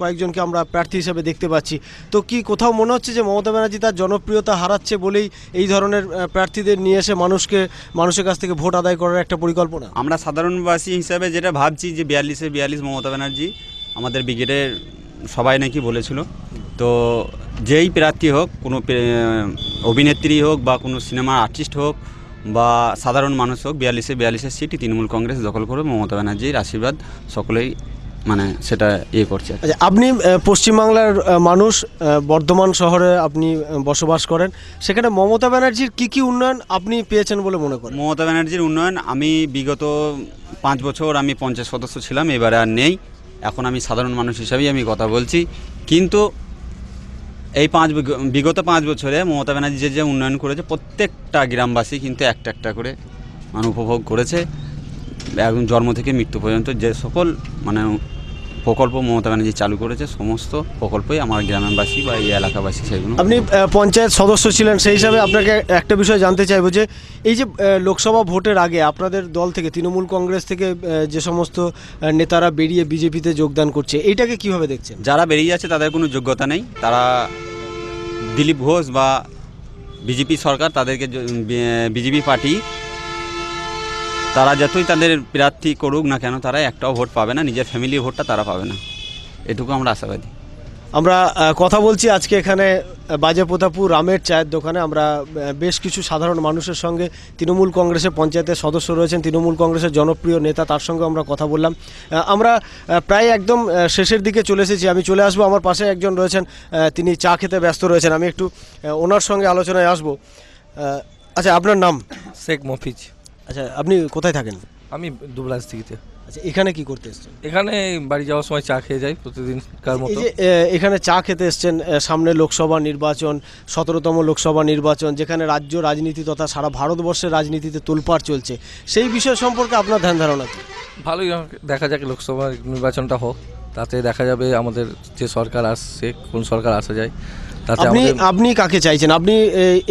কয়েকজনকে আমরা প্রার্থী হিসেবে দেখতে পাচ্ছি তো কি কোথাও মনে হচ্ছে যে মমতা ব্যানার্জি তার জনপ্রিয়তা হারাচ্ছে বলেই এই ধরনের প্রার্থীদের নিয়ে এসে মানুষকে মানুষের কাছ থেকে ভোট আদায় করার একটা পরিকল্পনা আমরা সাধারণবাসী হিসাবে যেটা ভাবছি যে বিয়াল্লিশে বিয়াল্লিশ মমতা ব্যানার্জি আমাদের ব্রিগেডের সবাই নাকি বলেছিল তো যেই প্রার্থী হোক কোনো অভিনেত্রী হোক বা কোনো সিনেমার আর্টিস্ট হোক বা সাধারণ মানুষ হোক বিয়াল্লিশে বিয়াল্লিশের সিটই তৃণমূল কংগ্রেস দখল করে মমতা ব্যানার্জির আশীর্বাদ সকলেই মানে সেটা ইয়ে করছে আচ্ছা, আপনি পশ্চিমবাংলার মানুষ বর্ধমান শহরে আপনি বসবাস করেন সেখানে মমতা ব্যানার্জির কি কি উন্নয়ন আপনি পেয়েছেন বলে মনে করেন মমতা ব্যানার্জির উন্নয়ন আমি বিগত পাঁচ বছর আমি পঞ্চাশ সদস্য ছিলাম এবারে আর নেই এখন আমি সাধারণ মানুষ হিসাবেই আমি কথা বলছি কিন্তু এই পাঁচ বিগত পাঁচ বছরে মমতা ব্যানার্জি যে যে উন্নয়ন করেছে প্রত্যেকটা গ্রামবাসী কিন্তু একটা একটা করে মানে উপভোগ করেছে একদম জন্ম থেকে মৃত্যু পর্যন্ত যে সকল মানে প্রকল্প মমতা ব্যানার্জি চালু করেছে সমস্ত প্রকল্পই আমার গ্রামবাসী বা এই এলাকাবাসী সেগুলো আপনি পঞ্চায়েত সদস্য ছিলেন সেই হিসাবে আপনাকে একটা বিষয় জানতে চাইবো যে এই যে লোকসভা ভোটের আগে আপনাদের দল থেকে তৃণমূল কংগ্রেস থেকে যে সমস্ত নেতারা বেরিয়ে বিজেপিতে যোগদান করছে এইটাকে কিভাবে দেখছেন যারা বেরিয়ে যাচ্ছে তাদের কোনো যোগ্যতা নেই তারা দিলীপ ঘোষ বা বিজেপি সরকার তাদেরকে বিজেপি পার্টি তারা যতই তাদের প্রার্থী করুক না কেন তারা একটাও ভোট পাবে না নিজের ফ্যামিলির ভোটটা তারা পাবে না এটুকু আমরা আশাবাদী আমরা কথা বলছি আজকে এখানে বাজেপোতাপুর রামের চায়ের দোকানে আমরা বেশ কিছু সাধারণ মানুষের সঙ্গে তৃণমূল কংগ্রেসের পঞ্চায়েতের সদস্য রয়েছেন তৃণমূল কংগ্রেসের জনপ্রিয় নেতা তার সঙ্গে আমরা কথা বললাম আমরা প্রায় একদম শেষের দিকে চলে এসেছি আমি চলে আসবো আমার পাশে একজন রয়েছেন তিনি চা খেতে ব্যস্ত রয়েছেন আমি একটু ওনার সঙ্গে আলোচনায় আসব আচ্ছা আপনার নাম শেখ মফিজ আচ্ছা আপনি কোথায় থাকেন আমি দুবলাস থেকে আচ্ছা এখানে কি করতে এসছেন এখানে বাড়ি যাওয়ার সময় চা খেয়ে যাই প্রতিদিন কার মতো এখানে চা খেতে এসছেন সামনে লোকসভা নির্বাচন সতেরোতম লোকসভা নির্বাচন যেখানে রাজ্য রাজনীতি তথা সারা ভারতবর্ষের রাজনীতিতে তোলপাড় চলছে সেই বিষয় সম্পর্কে আপনার ধ্যান ধারণা কি ভালোই দেখা যাক লোকসভা নির্বাচনটা হোক তাতে দেখা যাবে আমাদের যে সরকার আসছে কোন সরকার আসা যায় আপনি আপনি কাকে চাইছেন আপনি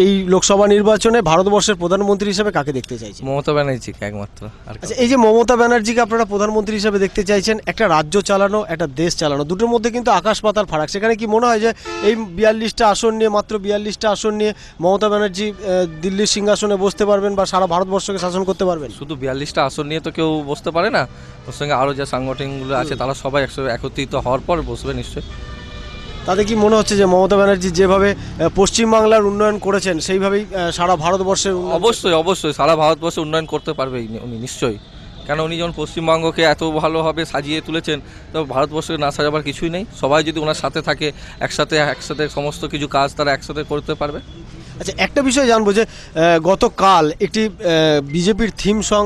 এই লোকসভা নির্বাচনে ভারতবর্ষের প্রধানমন্ত্রী হিসেবে কাকে দেখতে চাইছেন মমতা ব্যানার্জিকে একমাত্র আচ্ছা এই যে মমতা ব্যানার্জিকে আপনারা প্রধানমন্ত্রী হিসেবে দেখতে চাইছেন একটা রাজ্য চালানো একটা দেশ চালানো দুটোর মধ্যে কিন্তু আকাশ পাতাল ফারাক সেখানে কি মনে হয় যে এই বিয়াল্লিশটা আসন নিয়ে মাত্র বিয়াল্লিশটা আসন নিয়ে মমতা ব্যানার্জি দিল্লির সিংহাসনে বসতে পারবেন বা সারা ভারতবর্ষকে শাসন করতে পারবেন শুধু বিয়াল্লিশটা আসন নিয়ে তো কেউ বসতে পারে না ওর সঙ্গে আরও যে সাংগঠনিকগুলো আছে তারা সবাই একসাথে একত্রিত হওয়ার পর বসবে নিশ্চয়ই তাতে কি মনে হচ্ছে যে মমতা ব্যানার্জি যেভাবে পশ্চিমবাংলার উন্নয়ন করেছেন সেইভাবেই সারা ভারতবর্ষের অবশ্যই অবশ্যই সারা ভারতবর্ষে উন্নয়ন করতে পারবে উনি নিশ্চয়ই কেন উনি যখন পশ্চিমবঙ্গকে এত ভালোভাবে সাজিয়ে তুলেছেন তো ভারতবর্ষকে না সাজাবার কিছুই নেই সবাই যদি ওনার সাথে থাকে একসাথে একসাথে সমস্ত কিছু কাজ তারা একসাথে করতে পারবে আচ্ছা একটা বিষয় জানবো যে গতকাল একটি বিজেপির থিম সং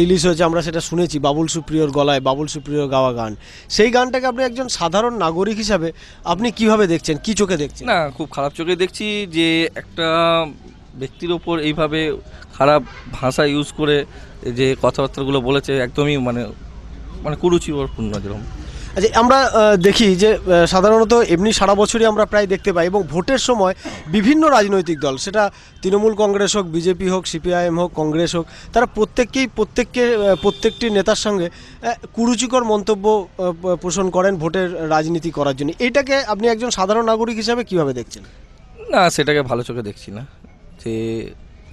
রিলিজ হয়েছে আমরা সেটা শুনেছি বাবুল সুপ্রিয়র গলায় বাবুল সুপ্রিয়র গাওয়া গান সেই গানটাকে আপনি একজন সাধারণ নাগরিক হিসাবে আপনি কিভাবে দেখছেন কি চোখে দেখছেন না খুব খারাপ চোখে দেখছি যে একটা ব্যক্তির ওপর এইভাবে খারাপ ভাষা ইউজ করে যে কথাবার্তাগুলো বলেছে একদমই মানে মানে কুরুচিপূর্ণ যেরকম আচ্ছা আমরা দেখি যে সাধারণত এমনি সারা বছরই আমরা প্রায় দেখতে পাই এবং ভোটের সময় বিভিন্ন রাজনৈতিক দল সেটা তৃণমূল কংগ্রেস হোক বিজেপি হোক সিপিআইএম হোক কংগ্রেস হোক তারা প্রত্যেককেই প্রত্যেককে প্রত্যেকটি নেতার সঙ্গে কুরুচিকর মন্তব্য পোষণ করেন ভোটের রাজনীতি করার জন্য এটাকে আপনি একজন সাধারণ নাগরিক হিসাবে কিভাবে দেখছেন না সেটাকে ভালো চোখে দেখছি না যে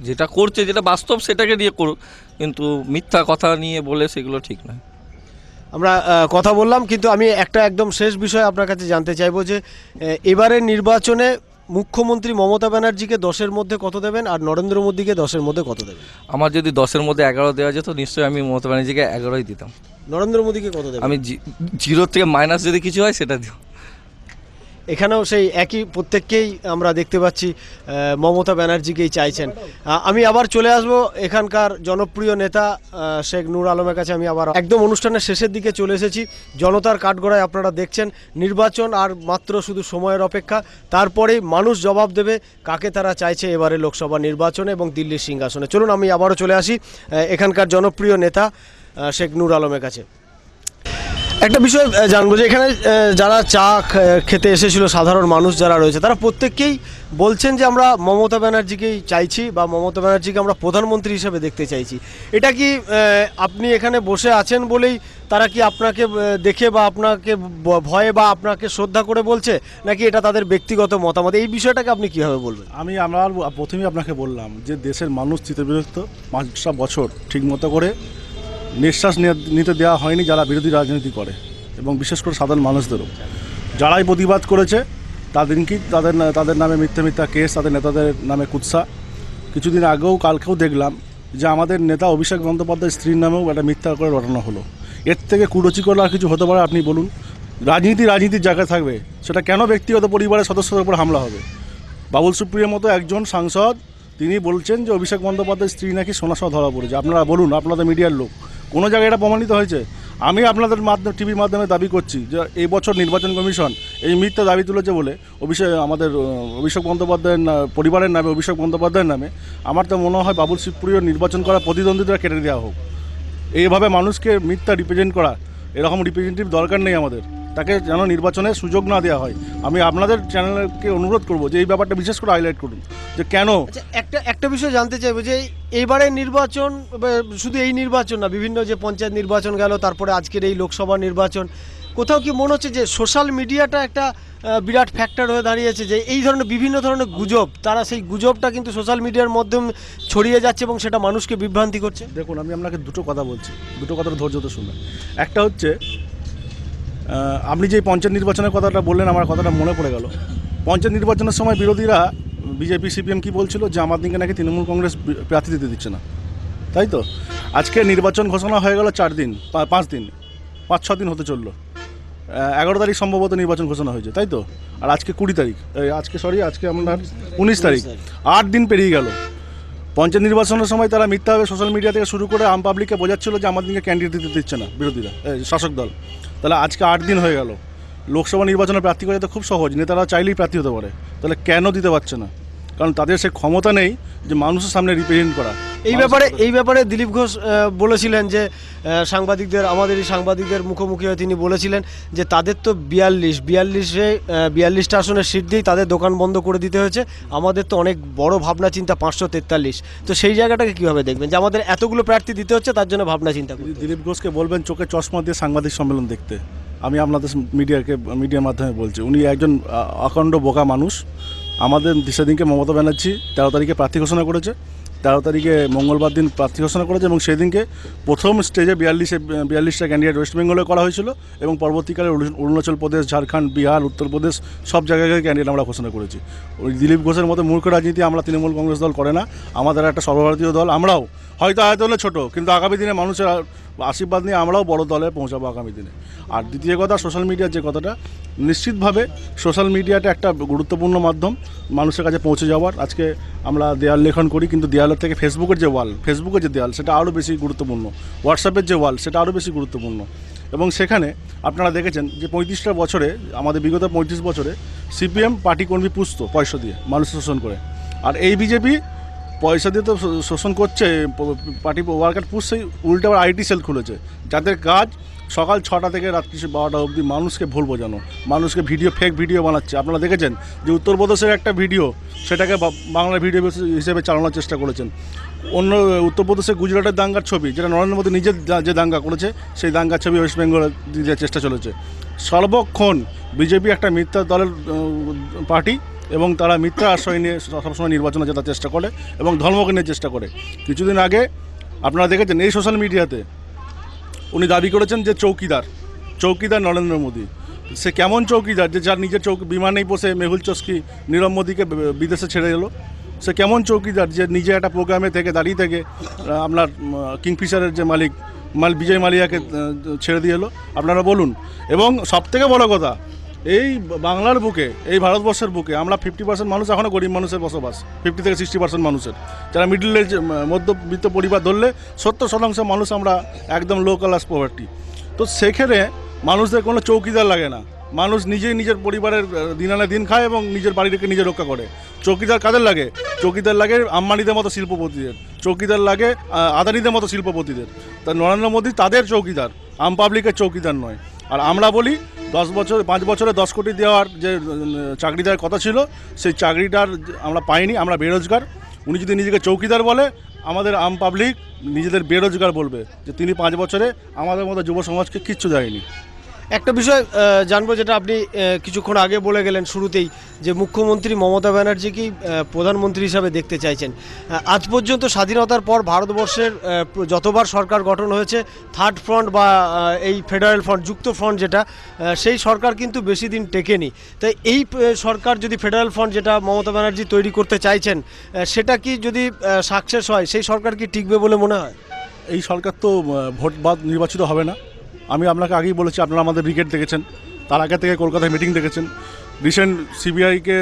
যেটা করছে যেটা বাস্তব সেটাকে দিয়ে করুক কিন্তু মিথ্যা কথা নিয়ে বলে সেগুলো ঠিক নয় আমরা কথা বললাম কিন্তু আমি একটা একদম শেষ বিষয় আপনার কাছে জানতে চাইবো যে এবারের নির্বাচনে মুখ্যমন্ত্রী মমতা ব্যানার্জিকে দশের মধ্যে কত দেবেন আর নরেন্দ্র মোদীকে দশের মধ্যে কত দেবেন আমার যদি দশের মধ্যে এগারো দেওয়া যেত নিশ্চয়ই আমি মমতা ব্যানার্জিকে এগারোই দিতাম নরেন্দ্র মোদীকে কত দেবেন আমি জিরো থেকে মাইনাস যদি কিছু হয় সেটা দিও এখানেও সেই একই প্রত্যেককেই আমরা দেখতে পাচ্ছি মমতা ব্যানার্জিকেই চাইছেন আমি আবার চলে আসব এখানকার জনপ্রিয় নেতা শেখ নূর আলমের কাছে আমি আবার একদম অনুষ্ঠানের শেষের দিকে চলে এসেছি জনতার কাঠগড়ায় আপনারা দেখছেন নির্বাচন আর মাত্র শুধু সময়ের অপেক্ষা তারপরেই মানুষ জবাব দেবে কাকে তারা চাইছে এবারে লোকসভা নির্বাচনে এবং দিল্লির সিংহাসনে চলুন আমি আবারও চলে আসি এখানকার জনপ্রিয় নেতা শেখ নূর আলমের কাছে একটা বিষয় জানবো যে এখানে যারা চা খেতে এসেছিল সাধারণ মানুষ যারা রয়েছে তারা প্রত্যেককেই বলছেন যে আমরা মমতা ব্যানার্জিকেই চাইছি বা মমতা ব্যানার্জিকে আমরা প্রধানমন্ত্রী হিসেবে দেখতে চাইছি এটা কি আপনি এখানে বসে আছেন বলেই তারা কি আপনাকে দেখে বা আপনাকে ভয়ে বা আপনাকে শ্রদ্ধা করে বলছে নাকি এটা তাদের ব্যক্তিগত মতামত এই বিষয়টাকে আপনি কীভাবে বলবেন আমি আমার প্রথমেই আপনাকে বললাম যে দেশের মানুষ চিত্রবিরক্ত পাঁচটা বছর ঠিক মতো করে নিঃশ্বাস নিতে দেওয়া হয়নি যারা বিরোধী রাজনীতি করে এবং বিশেষ করে সাধারণ মানুষদেরও যারাই প্রতিবাদ করেছে তাদের কি তাদের তাদের নামে মিথ্যা মিথ্যা কেস তাদের নেতাদের নামে কুৎসা কিছুদিন আগেও কালকেও দেখলাম যে আমাদের নেতা অভিষেক বন্দ্যোপাধ্যায় স্ত্রীর নামেও একটা মিথ্যা করে ঘটনা হলো এর থেকে কুরুচিকর আর কিছু হতে পারে আপনি বলুন রাজনীতি রাজনীতির জায়গায় থাকবে সেটা কেন ব্যক্তিগত পরিবারের সদস্যদের উপর হামলা হবে বাবুল সুপ্রিয়ের মতো একজন সাংসদ তিনি বলছেন যে অভিষেক বন্দ্যোপাধ্যায়ের স্ত্রী নাকি সোনাসহ ধরা পড়েছে আপনারা বলুন আপনাদের মিডিয়ার লোক কোনো জায়গায় এটা প্রমাণিত হয়েছে আমি আপনাদের মাধ্যমে টিভির মাধ্যমে দাবি করছি যে এই বছর নির্বাচন কমিশন এই মিথ্যা দাবি তুলেছে বলে অভিষেক আমাদের অভিষেক বন্দ্যোপাধ্যায়ের পরিবারের নামে অভিষেক বন্দ্যোপাধ্যায়ের নামে আমার তো মনে হয় বাবুল শিবপুরীয় নির্বাচন করা প্রতিদ্বন্দ্বিতা কেটে দেওয়া হোক এইভাবে মানুষকে মিথ্যা রিপ্রেজেন্ট করা এরকম রিপ্রেজেন্টেটিভ দরকার নেই আমাদের তাকে যেন নির্বাচনের সুযোগ না দেওয়া হয় আমি আপনাদের চ্যানেলকে অনুরোধ করব যে এই ব্যাপারটা বিশেষ করে হাইলাইট করুন যে কেন আচ্ছা, একটা একটা বিষয় জানতে চাইবো যে এইবারের নির্বাচন শুধু এই নির্বাচন না বিভিন্ন যে পঞ্চায়েত নির্বাচন গেল তারপরে আজকের এই লোকসভা নির্বাচন কোথাও কি মনে হচ্ছে যে সোশ্যাল মিডিয়াটা একটা বিরাট ফ্যাক্টর হয়ে দাঁড়িয়েছে যে এই ধরনের বিভিন্ন ধরনের গুজব তারা সেই গুজবটা কিন্তু সোশ্যাল মিডিয়ার মাধ্যমে ছড়িয়ে যাচ্ছে এবং সেটা মানুষকে বিভ্রান্তি করছে দেখুন আমি আপনাকে দুটো কথা বলছি দুটো কথার ধৈর্য তো শুনবেন একটা হচ্ছে আপনি যে পঞ্চায়েত নির্বাচনের কথাটা বললেন আমার কথাটা মনে পড়ে গেল পঞ্চায়েত নির্বাচনের সময় বিরোধীরা বিজেপি সিপিএম কি বলছিল যে আমার দিকে নাকি তৃণমূল কংগ্রেস প্রার্থী দিতে দিচ্ছে না তাই তো আজকে নির্বাচন ঘোষণা হয়ে গেল চার দিন পাঁচ দিন পাঁচ ছ দিন হতে চললো এগারো তারিখ সম্ভবত নির্বাচন ঘোষণা হয়েছে তাই তো আর আজকে কুড়ি তারিখ আজকে সরি আজকে আপনার উনিশ তারিখ আট দিন পেরিয়ে গেল পঞ্চায়েত নির্বাচনের সময় তারা মিথ্যাভাবে সোশ্যাল মিডিয়া থেকে শুরু করে আম পাবলিককে বোঝাচ্ছিল যে আমাদেরকে ক্যান্ডিডেট দিতে দিচ্ছে না বিরোধীরা শাসক দল তাহলে আজকে আট দিন হয়ে গেল লোকসভা নির্বাচনে প্রার্থী করে তো খুব সহজ নেতারা চাইলেই প্রার্থী হতে পারে তাহলে কেন দিতে পারছে না কারণ তাদের সে ক্ষমতা নেই যে মানুষের সামনে রিপ্রেজেন্ট করা এই ব্যাপারে এই ব্যাপারে দিলীপ ঘোষ বলেছিলেন যে সাংবাদিকদের আমাদেরই সাংবাদিকদের মুখোমুখি হয়ে তিনি বলেছিলেন যে তাদের তো বিয়াল্লিশ বিয়াল্লিশে বিয়াল্লিশটা আসনের সিট দিয়েই তাদের দোকান বন্ধ করে দিতে হয়েছে আমাদের তো অনেক বড় ভাবনা চিন্তা পাঁচশো তেতাল্লিশ তো সেই জায়গাটাকে কীভাবে দেখবেন যে আমাদের এতগুলো প্রার্থী দিতে হচ্ছে তার জন্য ভাবনা চিন্তা দিলীপ ঘোষকে বলবেন চোখে চশমা দিয়ে সাংবাদিক সম্মেলন দেখতে আমি আপনাদের মিডিয়াকে মিডিয়ার মাধ্যমে বলছি উনি একজন অখণ্ড বোকা মানুষ আমাদের সেদিনকে মমতা ব্যানার্জি তেরো তারিখে প্রার্থী ঘোষণা করেছে তেরো তারিখে মঙ্গলবার দিন প্রার্থী ঘোষণা করেছে এবং সেদিনকে প্রথম স্টেজে বিয়াল্লিশে বিয়াল্লিশটা ক্যান্ডিডেট ওয়েস্ট বেঙ্গলে করা হয়েছিল এবং পরবর্তীকালে অরুণাচল প্রদেশ ঝাড়খণ্ড বিহার উত্তরপ্রদেশ সব জায়গায় ক্যান্ডিডেট আমরা ঘোষণা করেছি ওই দিলীপ ঘোষের মতো মূর্খ রাজনীতি আমরা তৃণমূল কংগ্রেস দল করে না আমাদের একটা সর্বভারতীয় দল আমরাও হয়তো আয়তনে ছোট কিন্তু আগামী দিনে মানুষের আশীর্বাদ নিয়ে আমরাও বড় দলে পৌঁছাবো আগামী দিনে আর দ্বিতীয় কথা সোশ্যাল মিডিয়ার যে কথাটা নিশ্চিতভাবে সোশ্যাল মিডিয়াটা একটা গুরুত্বপূর্ণ মাধ্যম মানুষের কাছে পৌঁছে যাওয়ার আজকে আমরা দেয়াল লেখন করি কিন্তু দেয়ালের থেকে ফেসবুকের যে ওয়াল ফেসবুকের যে দেয়াল সেটা আরও বেশি গুরুত্বপূর্ণ হোয়াটসঅ্যাপের যে ওয়াল সেটা আরও বেশি গুরুত্বপূর্ণ এবং সেখানে আপনারা দেখেছেন যে পঁয়ত্রিশটা বছরে আমাদের বিগত পঁয়ত্রিশ বছরে সিপিএম পার্টি কর্মী পুষত পয়সা দিয়ে মানুষ শোষণ করে আর এই বিজেপি পয়সা দিয়ে তো শোষণ করছে পার্টি ওয়ার্কার সেই উল্টে আবার আইটি সেল খুলেছে যাদের কাজ সকাল ছটা থেকে রাত কিছু বারোটা অবধি মানুষকে ভুল বোঝানো মানুষকে ভিডিও ফেক ভিডিও বানাচ্ছে আপনারা দেখেছেন যে উত্তরপ্রদেশের একটা ভিডিও সেটাকে বাংলা ভিডিও হিসেবে চালানোর চেষ্টা করেছেন অন্য উত্তরপ্রদেশে গুজরাটের দাঙ্গার ছবি যেটা নরেন্দ্র মোদী নিজের যে দাঙ্গা করেছে সেই দাঙ্গার ছবি ওয়েস্ট বেঙ্গল দিয়ে চেষ্টা চলেছে সর্বক্ষণ বিজেপি একটা মিথ্যা দলের পার্টি এবং তারা মিথ্যা আশ্রয় নিয়ে সবসময় নির্বাচনে জেতার চেষ্টা করে এবং ধর্মকে নিয়ে চেষ্টা করে কিছুদিন আগে আপনারা দেখেছেন এই সোশ্যাল মিডিয়াতে উনি দাবি করেছেন যে চৌকিদার চৌকিদার নরেন্দ্র মোদী সে কেমন চৌকিদার যে যার নিজের চৌকি বিমানেই বসে মেহুল চস্কি নীরব মোদীকে বিদেশে ছেড়ে এলো সে কেমন চৌকিদার যে নিজে একটা প্রোগ্রামে থেকে দাঁড়িয়ে থেকে আপনার কিংফিশারের যে মালিক মাল বিজয় মালিয়াকে ছেড়ে দিয়ে এলো আপনারা বলুন এবং সবথেকে বড় কথা এই বাংলার বুকে এই ভারতবর্ষের বুকে আমরা ফিফটি পার্সেন্ট মানুষ এখনও গরিব মানুষের বসবাস ফিফটি থেকে সিক্সটি পার্সেন্ট মানুষের যারা মিডল এজ মধ্যবিত্ত পরিবার ধরলে সত্তর শতাংশ মানুষ আমরা একদম লো ক্লাস পভার্টি তো সেখানে মানুষদের কোনো চৌকিদার লাগে না মানুষ নিজেই নিজের পরিবারের দিন আনে দিন খায় এবং নিজের বাড়িটাকে নিজে রক্ষা করে চৌকিদার কাদের লাগে চৌকিদার লাগে আম্বানিদের মতো শিল্পপতিদের চৌকিদার লাগে আদানিদের মতো শিল্পপতিদের তা নরেন্দ্র মোদী তাদের চৌকিদার আম পাবলিকের চৌকিদার নয় আর আমরা বলি দশ বছর পাঁচ বছরে দশ কোটি দেওয়ার যে চাকরি দেওয়ার কথা ছিল সেই চাকরিটার আমরা পাইনি আমরা বেরোজগার উনি যদি নিজেকে চৌকিদার বলে আমাদের আম পাবলিক নিজেদের বেরোজগার বলবে যে তিনি পাঁচ বছরে আমাদের মতো যুব সমাজকে কিচ্ছু দেয়নি একটা বিষয় জানবো যেটা আপনি কিছুক্ষণ আগে বলে গেলেন শুরুতেই যে মুখ্যমন্ত্রী মমতা ব্যানার্জিকেই প্রধানমন্ত্রী হিসাবে দেখতে চাইছেন আজ পর্যন্ত স্বাধীনতার পর ভারতবর্ষের যতবার সরকার গঠন হয়েছে থার্ড ফ্রন্ট বা এই ফেডারেল ফ্রন্ট যুক্ত ফ্রন্ট যেটা সেই সরকার কিন্তু বেশি দিন টেকেনি তাই এই সরকার যদি ফেডারেল ফ্রন্ট যেটা মমতা ব্যানার্জি তৈরি করতে চাইছেন সেটা কি যদি সাকসেস হয় সেই সরকার কি টিকবে বলে মনে হয় এই সরকার তো ভোট বাদ নির্বাচিত হবে না আমি আপনাকে আগেই বলেছি আপনারা আমাদের ব্রিগেড দেখেছেন তার আগে থেকে কলকাতায় মিটিং দেখেছেন রিসেন্ট সিবিআইকে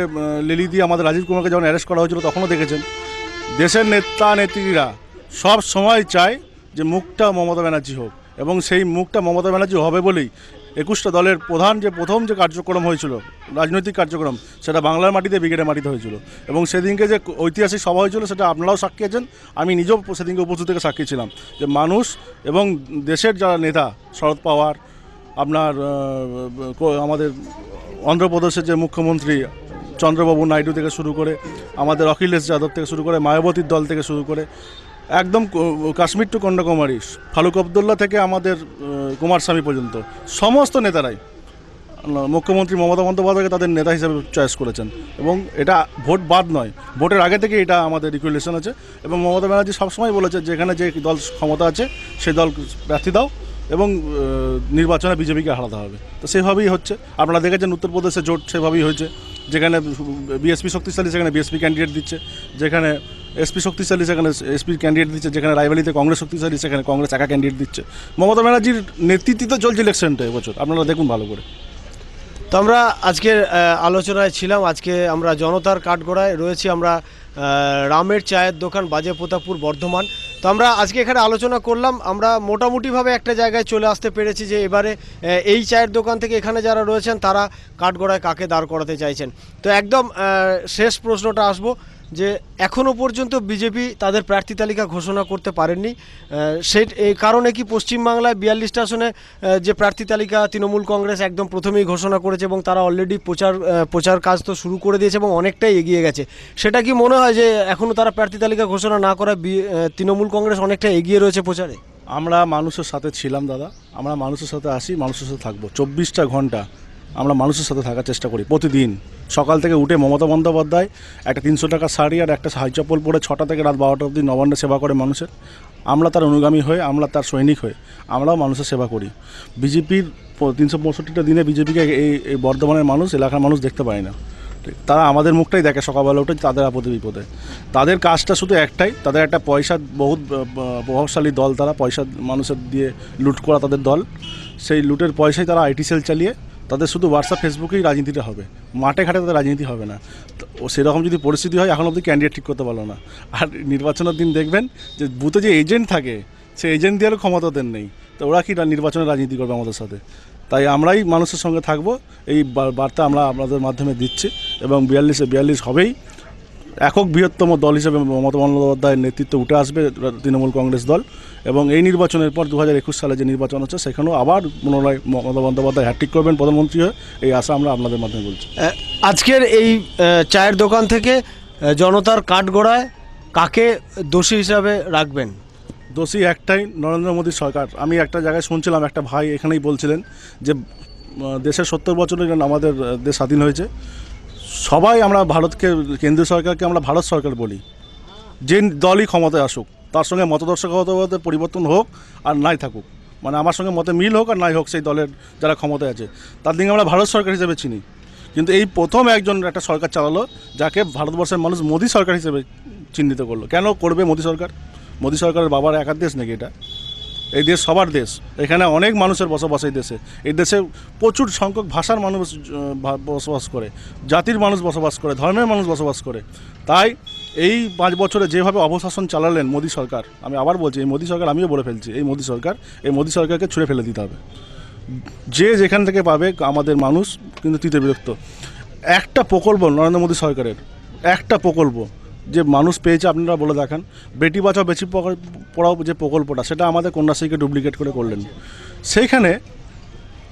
লিলি দিয়ে আমাদের রাজীব কুমারকে যখন অ্যারেস্ট করা হয়েছিল তখনও দেখেছেন দেশের নেতা নেত্রীরা সব সময় চায় যে মুখটা মমতা ব্যানার্জি হোক এবং সেই মুখটা মমতা ব্যানার্জি হবে বলেই একুশটা দলের প্রধান যে প্রথম যে কার্যক্রম হয়েছিল রাজনৈতিক কার্যক্রম সেটা বাংলার মাটিতে ব্রিগেডের মাটিতে হয়েছিল এবং সেদিনকে যে ঐতিহাসিক সভা হয়েছিল সেটা আপনারাও সাক্ষী আছেন আমি নিজেও সেদিনকে উপস্থিত থেকে সাক্ষী ছিলাম যে মানুষ এবং দেশের যারা নেতা শরদ পাওয়ার আপনার আমাদের অন্ধ্রপ্রদেশের যে মুখ্যমন্ত্রী চন্দ্রবাবু নাইডু থেকে শুরু করে আমাদের অখিলেশ যাদব থেকে শুরু করে মায়াবতীর দল থেকে শুরু করে একদম কাশ্মীর টু কন্যাকুমারী ফালুক আবদুল্লাহ থেকে আমাদের কুমারস্বামী পর্যন্ত সমস্ত নেতারাই মুখ্যমন্ত্রী মমতা বন্দ্যোপাধ্যায়কে তাদের নেতা হিসেবে চয়েস করেছেন এবং এটা ভোট বাদ নয় ভোটের আগে থেকে এটা আমাদের রিকুয়েলেশন আছে এবং মমতা ব্যানার্জি সবসময় বলেছে যেখানে যে দল ক্ষমতা আছে সেই দল প্রার্থী দাও এবং নির্বাচনে বিজেপিকে হারাতে হবে তো সেভাবেই হচ্ছে আপনারা দেখেছেন উত্তরপ্রদেশে জোট সেভাবেই হয়েছে যেখানে বিএসপি শক্তিশালী সেখানে বিএসপি ক্যান্ডিডেট দিচ্ছে যেখানে এসপি শক্তিশালী সেখানে এসপি ক্যান্ডিডেট দিচ্ছে যেখানে রাইভালিতে কংগ্রেস শক্তিশালী সেখানে কংগ্রেস একা ক্যান্ডিডেট দিচ্ছে মমতা ব্যানার্জির নেতৃত্বে তো চলছে ইলেকশনটা এবছর আপনারা দেখুন ভালো করে তো আমরা আজকের আলোচনায় ছিলাম আজকে আমরা জনতার কাঠগোড়ায় রয়েছি আমরা রামের চায়ের দোকান বাজে প্রতাপুর বর্ধমান তো আমরা আজকে এখানে আলোচনা করলাম আমরা মোটামুটিভাবে একটা জায়গায় চলে আসতে পেরেছি যে এবারে এই চায়ের দোকান থেকে এখানে যারা রয়েছেন তারা কাঠগোড়ায় কাকে দাঁড় করাতে চাইছেন তো একদম শেষ প্রশ্নটা আসবো যে এখনও পর্যন্ত বিজেপি তাদের প্রার্থী তালিকা ঘোষণা করতে পারেননি সে এই কারণে কি পশ্চিমবাংলায় বিয়াল্লিশটা আসনে যে প্রার্থী তালিকা তৃণমূল কংগ্রেস একদম প্রথমেই ঘোষণা করেছে এবং তারা অলরেডি প্রচার প্রচার কাজ তো শুরু করে দিয়েছে এবং অনেকটাই এগিয়ে গেছে সেটা কি মনে হয় যে এখনও তারা প্রার্থী তালিকা ঘোষণা না করা তৃণমূল কংগ্রেস অনেকটা এগিয়ে রয়েছে প্রচারে আমরা মানুষের সাথে ছিলাম দাদা আমরা মানুষের সাথে আসি মানুষের সাথে থাকবো চব্বিশটা ঘন্টা আমরা মানুষের সাথে থাকার চেষ্টা করি প্রতিদিন সকাল থেকে উঠে মমতা বন্দ্যোপাধ্যায় একটা তিনশো টাকা শাড়ি আর একটা সাহায্য পোল পরে ছটা থেকে রাত বারোটা অবধি নবান্ন সেবা করে মানুষের আমরা তার অনুগামী হয়ে আমরা তার সৈনিক হয়ে আমরাও মানুষের সেবা করি বিজেপির তিনশো পঁয়ষট্টিটা দিনে বিজেপিকে এই বর্ধমানের মানুষ এলাকার মানুষ দেখতে পায় না তারা আমাদের মুখটাই দেখে সকালবেলা উঠে তাদের আপদে বিপদে তাদের কাজটা শুধু একটাই তাদের একটা পয়সা বহুত প্রভাবশালী দল তারা পয়সা মানুষের দিয়ে লুট করা তাদের দল সেই লুটের পয়সায় তারা আইটি সেল চালিয়ে তাদের শুধু হোয়াটসঅ্যাপ ফেসবুকেই রাজনীতিটা হবে মাঠে ঘাটে তাদের রাজনীতি হবে না তো সেরকম যদি পরিস্থিতি হয় এখন অবধি ক্যান্ডিডেট ঠিক করতে পারলো না আর নির্বাচনের দিন দেখবেন যে বুথে যে এজেন্ট থাকে সে এজেন্ট দেওয়ারও ক্ষমতা ওদের নেই তো ওরা কি নির্বাচনের রাজনীতি করবে আমাদের সাথে তাই আমরাই মানুষের সঙ্গে থাকবো এই বার্তা আমরা আপনাদের মাধ্যমে দিচ্ছি এবং বিয়াল্লিশে বিয়াল্লিশ হবেই একক বৃহত্তম দল হিসেবে মমতা বন্দ্যোপাধ্যায়ের নেতৃত্বে উঠে আসবে তৃণমূল কংগ্রেস দল এবং এই নির্বাচনের পর দু হাজার একুশ সালে যে নির্বাচন হচ্ছে সেখানেও আবার পুনরায় মমতা বন্দ্যোপাধ্যায় হ্যাট্রিক করবেন প্রধানমন্ত্রী হয়ে এই আশা আমরা আপনাদের মাধ্যমে বলছি আজকের এই চায়ের দোকান থেকে জনতার কাঠগোড়ায় কাকে দোষী হিসাবে রাখবেন দোষী একটাই নরেন্দ্র মোদী সরকার আমি একটা জায়গায় শুনছিলাম একটা ভাই এখানেই বলছিলেন যে দেশের সত্তর বছরের আমাদের দেশ স্বাধীন হয়েছে সবাই আমরা ভারতকে কেন্দ্রীয় সরকারকে আমরা ভারত সরকার বলি যে দলই ক্ষমতায় আসুক তার সঙ্গে মতদর্শকতা পরিবর্তন হোক আর নাই থাকুক মানে আমার সঙ্গে মতে মিল হোক আর নাই হোক সেই দলের যারা ক্ষমতায় আছে তার দিকে আমরা ভারত সরকার হিসেবে চিনি কিন্তু এই প্রথম একজন একটা সরকার চালালো যাকে ভারতবর্ষের মানুষ মোদী সরকার হিসেবে চিহ্নিত করলো কেন করবে মোদী সরকার মোদী সরকারের বাবার একার দেশ নাকি এটা এই দেশ সবার দেশ এখানে অনেক মানুষের বসবাস এই দেশে এই দেশে প্রচুর সংখ্যক ভাষার মানুষ বসবাস করে জাতির মানুষ বসবাস করে ধর্মের মানুষ বসবাস করে তাই এই পাঁচ বছরে যেভাবে অবশাসন চালালেন মোদী সরকার আমি আবার বলছি এই মোদী সরকার আমিও বলে ফেলছি এই মোদী সরকার এই মোদী সরকারকে ছুঁড়ে ফেলে দিতে হবে যে যেখান থেকে পাবে আমাদের মানুষ কিন্তু তিতে বিরক্ত একটা প্রকল্প নরেন্দ্র মোদী সরকারের একটা প্রকল্প যে মানুষ পেয়েছে আপনারা বলে দেখান বেটি বাঁচাও বেশি পড়াও যে প্রকল্পটা সেটা আমাদের কন্যাশ্রীকে ডুপ্লিকেট করে করলেন সেইখানে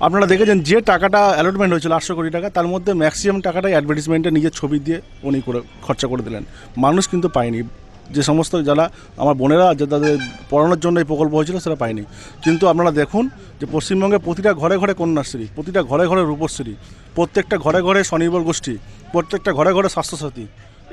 আপনারা দেখেছেন যে টাকাটা অ্যালটমেন্ট হয়েছিল আটশো কোটি টাকা তার মধ্যে ম্যাক্সিমাম টাকাটাই অ্যাডভার্টিসমেন্টে নিজের ছবি দিয়ে উনি করে খরচা করে দিলেন মানুষ কিন্তু পায়নি যে সমস্ত যারা আমার বোনেরা যে তাদের পড়ানোর জন্য এই প্রকল্প হয়েছিল সেটা পায়নি কিন্তু আপনারা দেখুন যে পশ্চিমবঙ্গে প্রতিটা ঘরে ঘরে কন্যাশ্রী প্রতিটা ঘরে ঘরে রূপশ্রী প্রত্যেকটা ঘরে ঘরে স্বনির্ভর গোষ্ঠী প্রত্যেকটা ঘরে ঘরে স্বাস্থ্যসাথী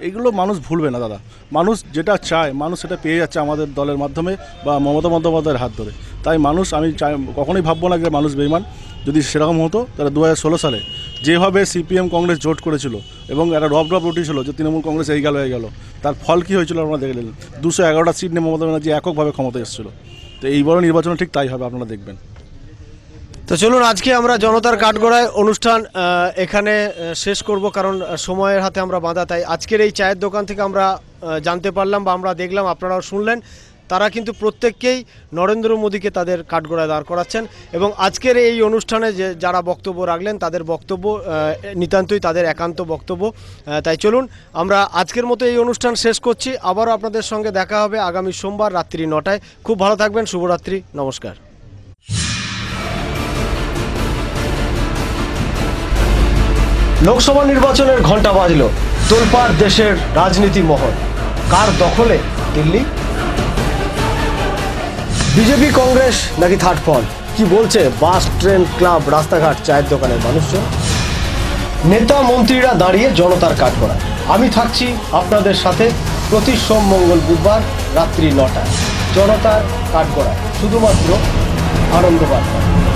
এগুলো মানুষ ভুলবে না দাদা মানুষ যেটা চায় মানুষ সেটা পেয়ে যাচ্ছে আমাদের দলের মাধ্যমে বা মমতা বন্দ্যোপাধ্যায়ের হাত ধরে তাই মানুষ আমি চাই কখনোই ভাববো না যে মানুষ বেইমান যদি সেরকম হতো তাহলে দু হাজার সালে যেভাবে সিপিএম কংগ্রেস জোট করেছিল এবং একটা রব রব রুটি ছিল যে তৃণমূল কংগ্রেস এই গেল হয়ে গেল তার ফল কী হয়েছিল আপনারা দেখলেন দুশো এগারোটা সিট নিয়ে মমতা ব্যানার্জি এককভাবে ক্ষমতা এসেছিল তো এইবারও নির্বাচনে ঠিক তাই হবে আপনারা দেখবেন তো চলুন আজকে আমরা জনতার কাঠগড়ায় অনুষ্ঠান এখানে শেষ করব কারণ সময়ের হাতে আমরা বাঁধা তাই আজকের এই চায়ের দোকান থেকে আমরা জানতে পারলাম বা আমরা দেখলাম আপনারাও শুনলেন তারা কিন্তু প্রত্যেককেই নরেন্দ্র মোদীকে তাদের কাঠগোড়ায় দাঁড় করাচ্ছেন এবং আজকের এই অনুষ্ঠানে যে যারা বক্তব্য রাখলেন তাদের বক্তব্য নিতান্তই তাদের একান্ত বক্তব্য তাই চলুন আমরা আজকের মতো এই অনুষ্ঠান শেষ করছি আবারও আপনাদের সঙ্গে দেখা হবে আগামী সোমবার রাত্রি নটায় খুব ভালো থাকবেন শুভরাত্রি নমস্কার লোকসভা নির্বাচনের ঘণ্টা বাজল তোলপাড় দেশের রাজনীতি মহল কার দখলে দিল্লি বিজেপি কংগ্রেস নাকি থার্ড ফল কি বলছে বাস ট্রেন ক্লাব রাস্তাঘাট চায়ের দোকানের মানুষজন নেতা মন্ত্রীরা দাঁড়িয়ে জনতার কাট করা আমি থাকছি আপনাদের সাথে প্রতি সোম মঙ্গল বুধবার রাত্রি নটায় জনতার কাট করা শুধুমাত্র আনন্দবার্তা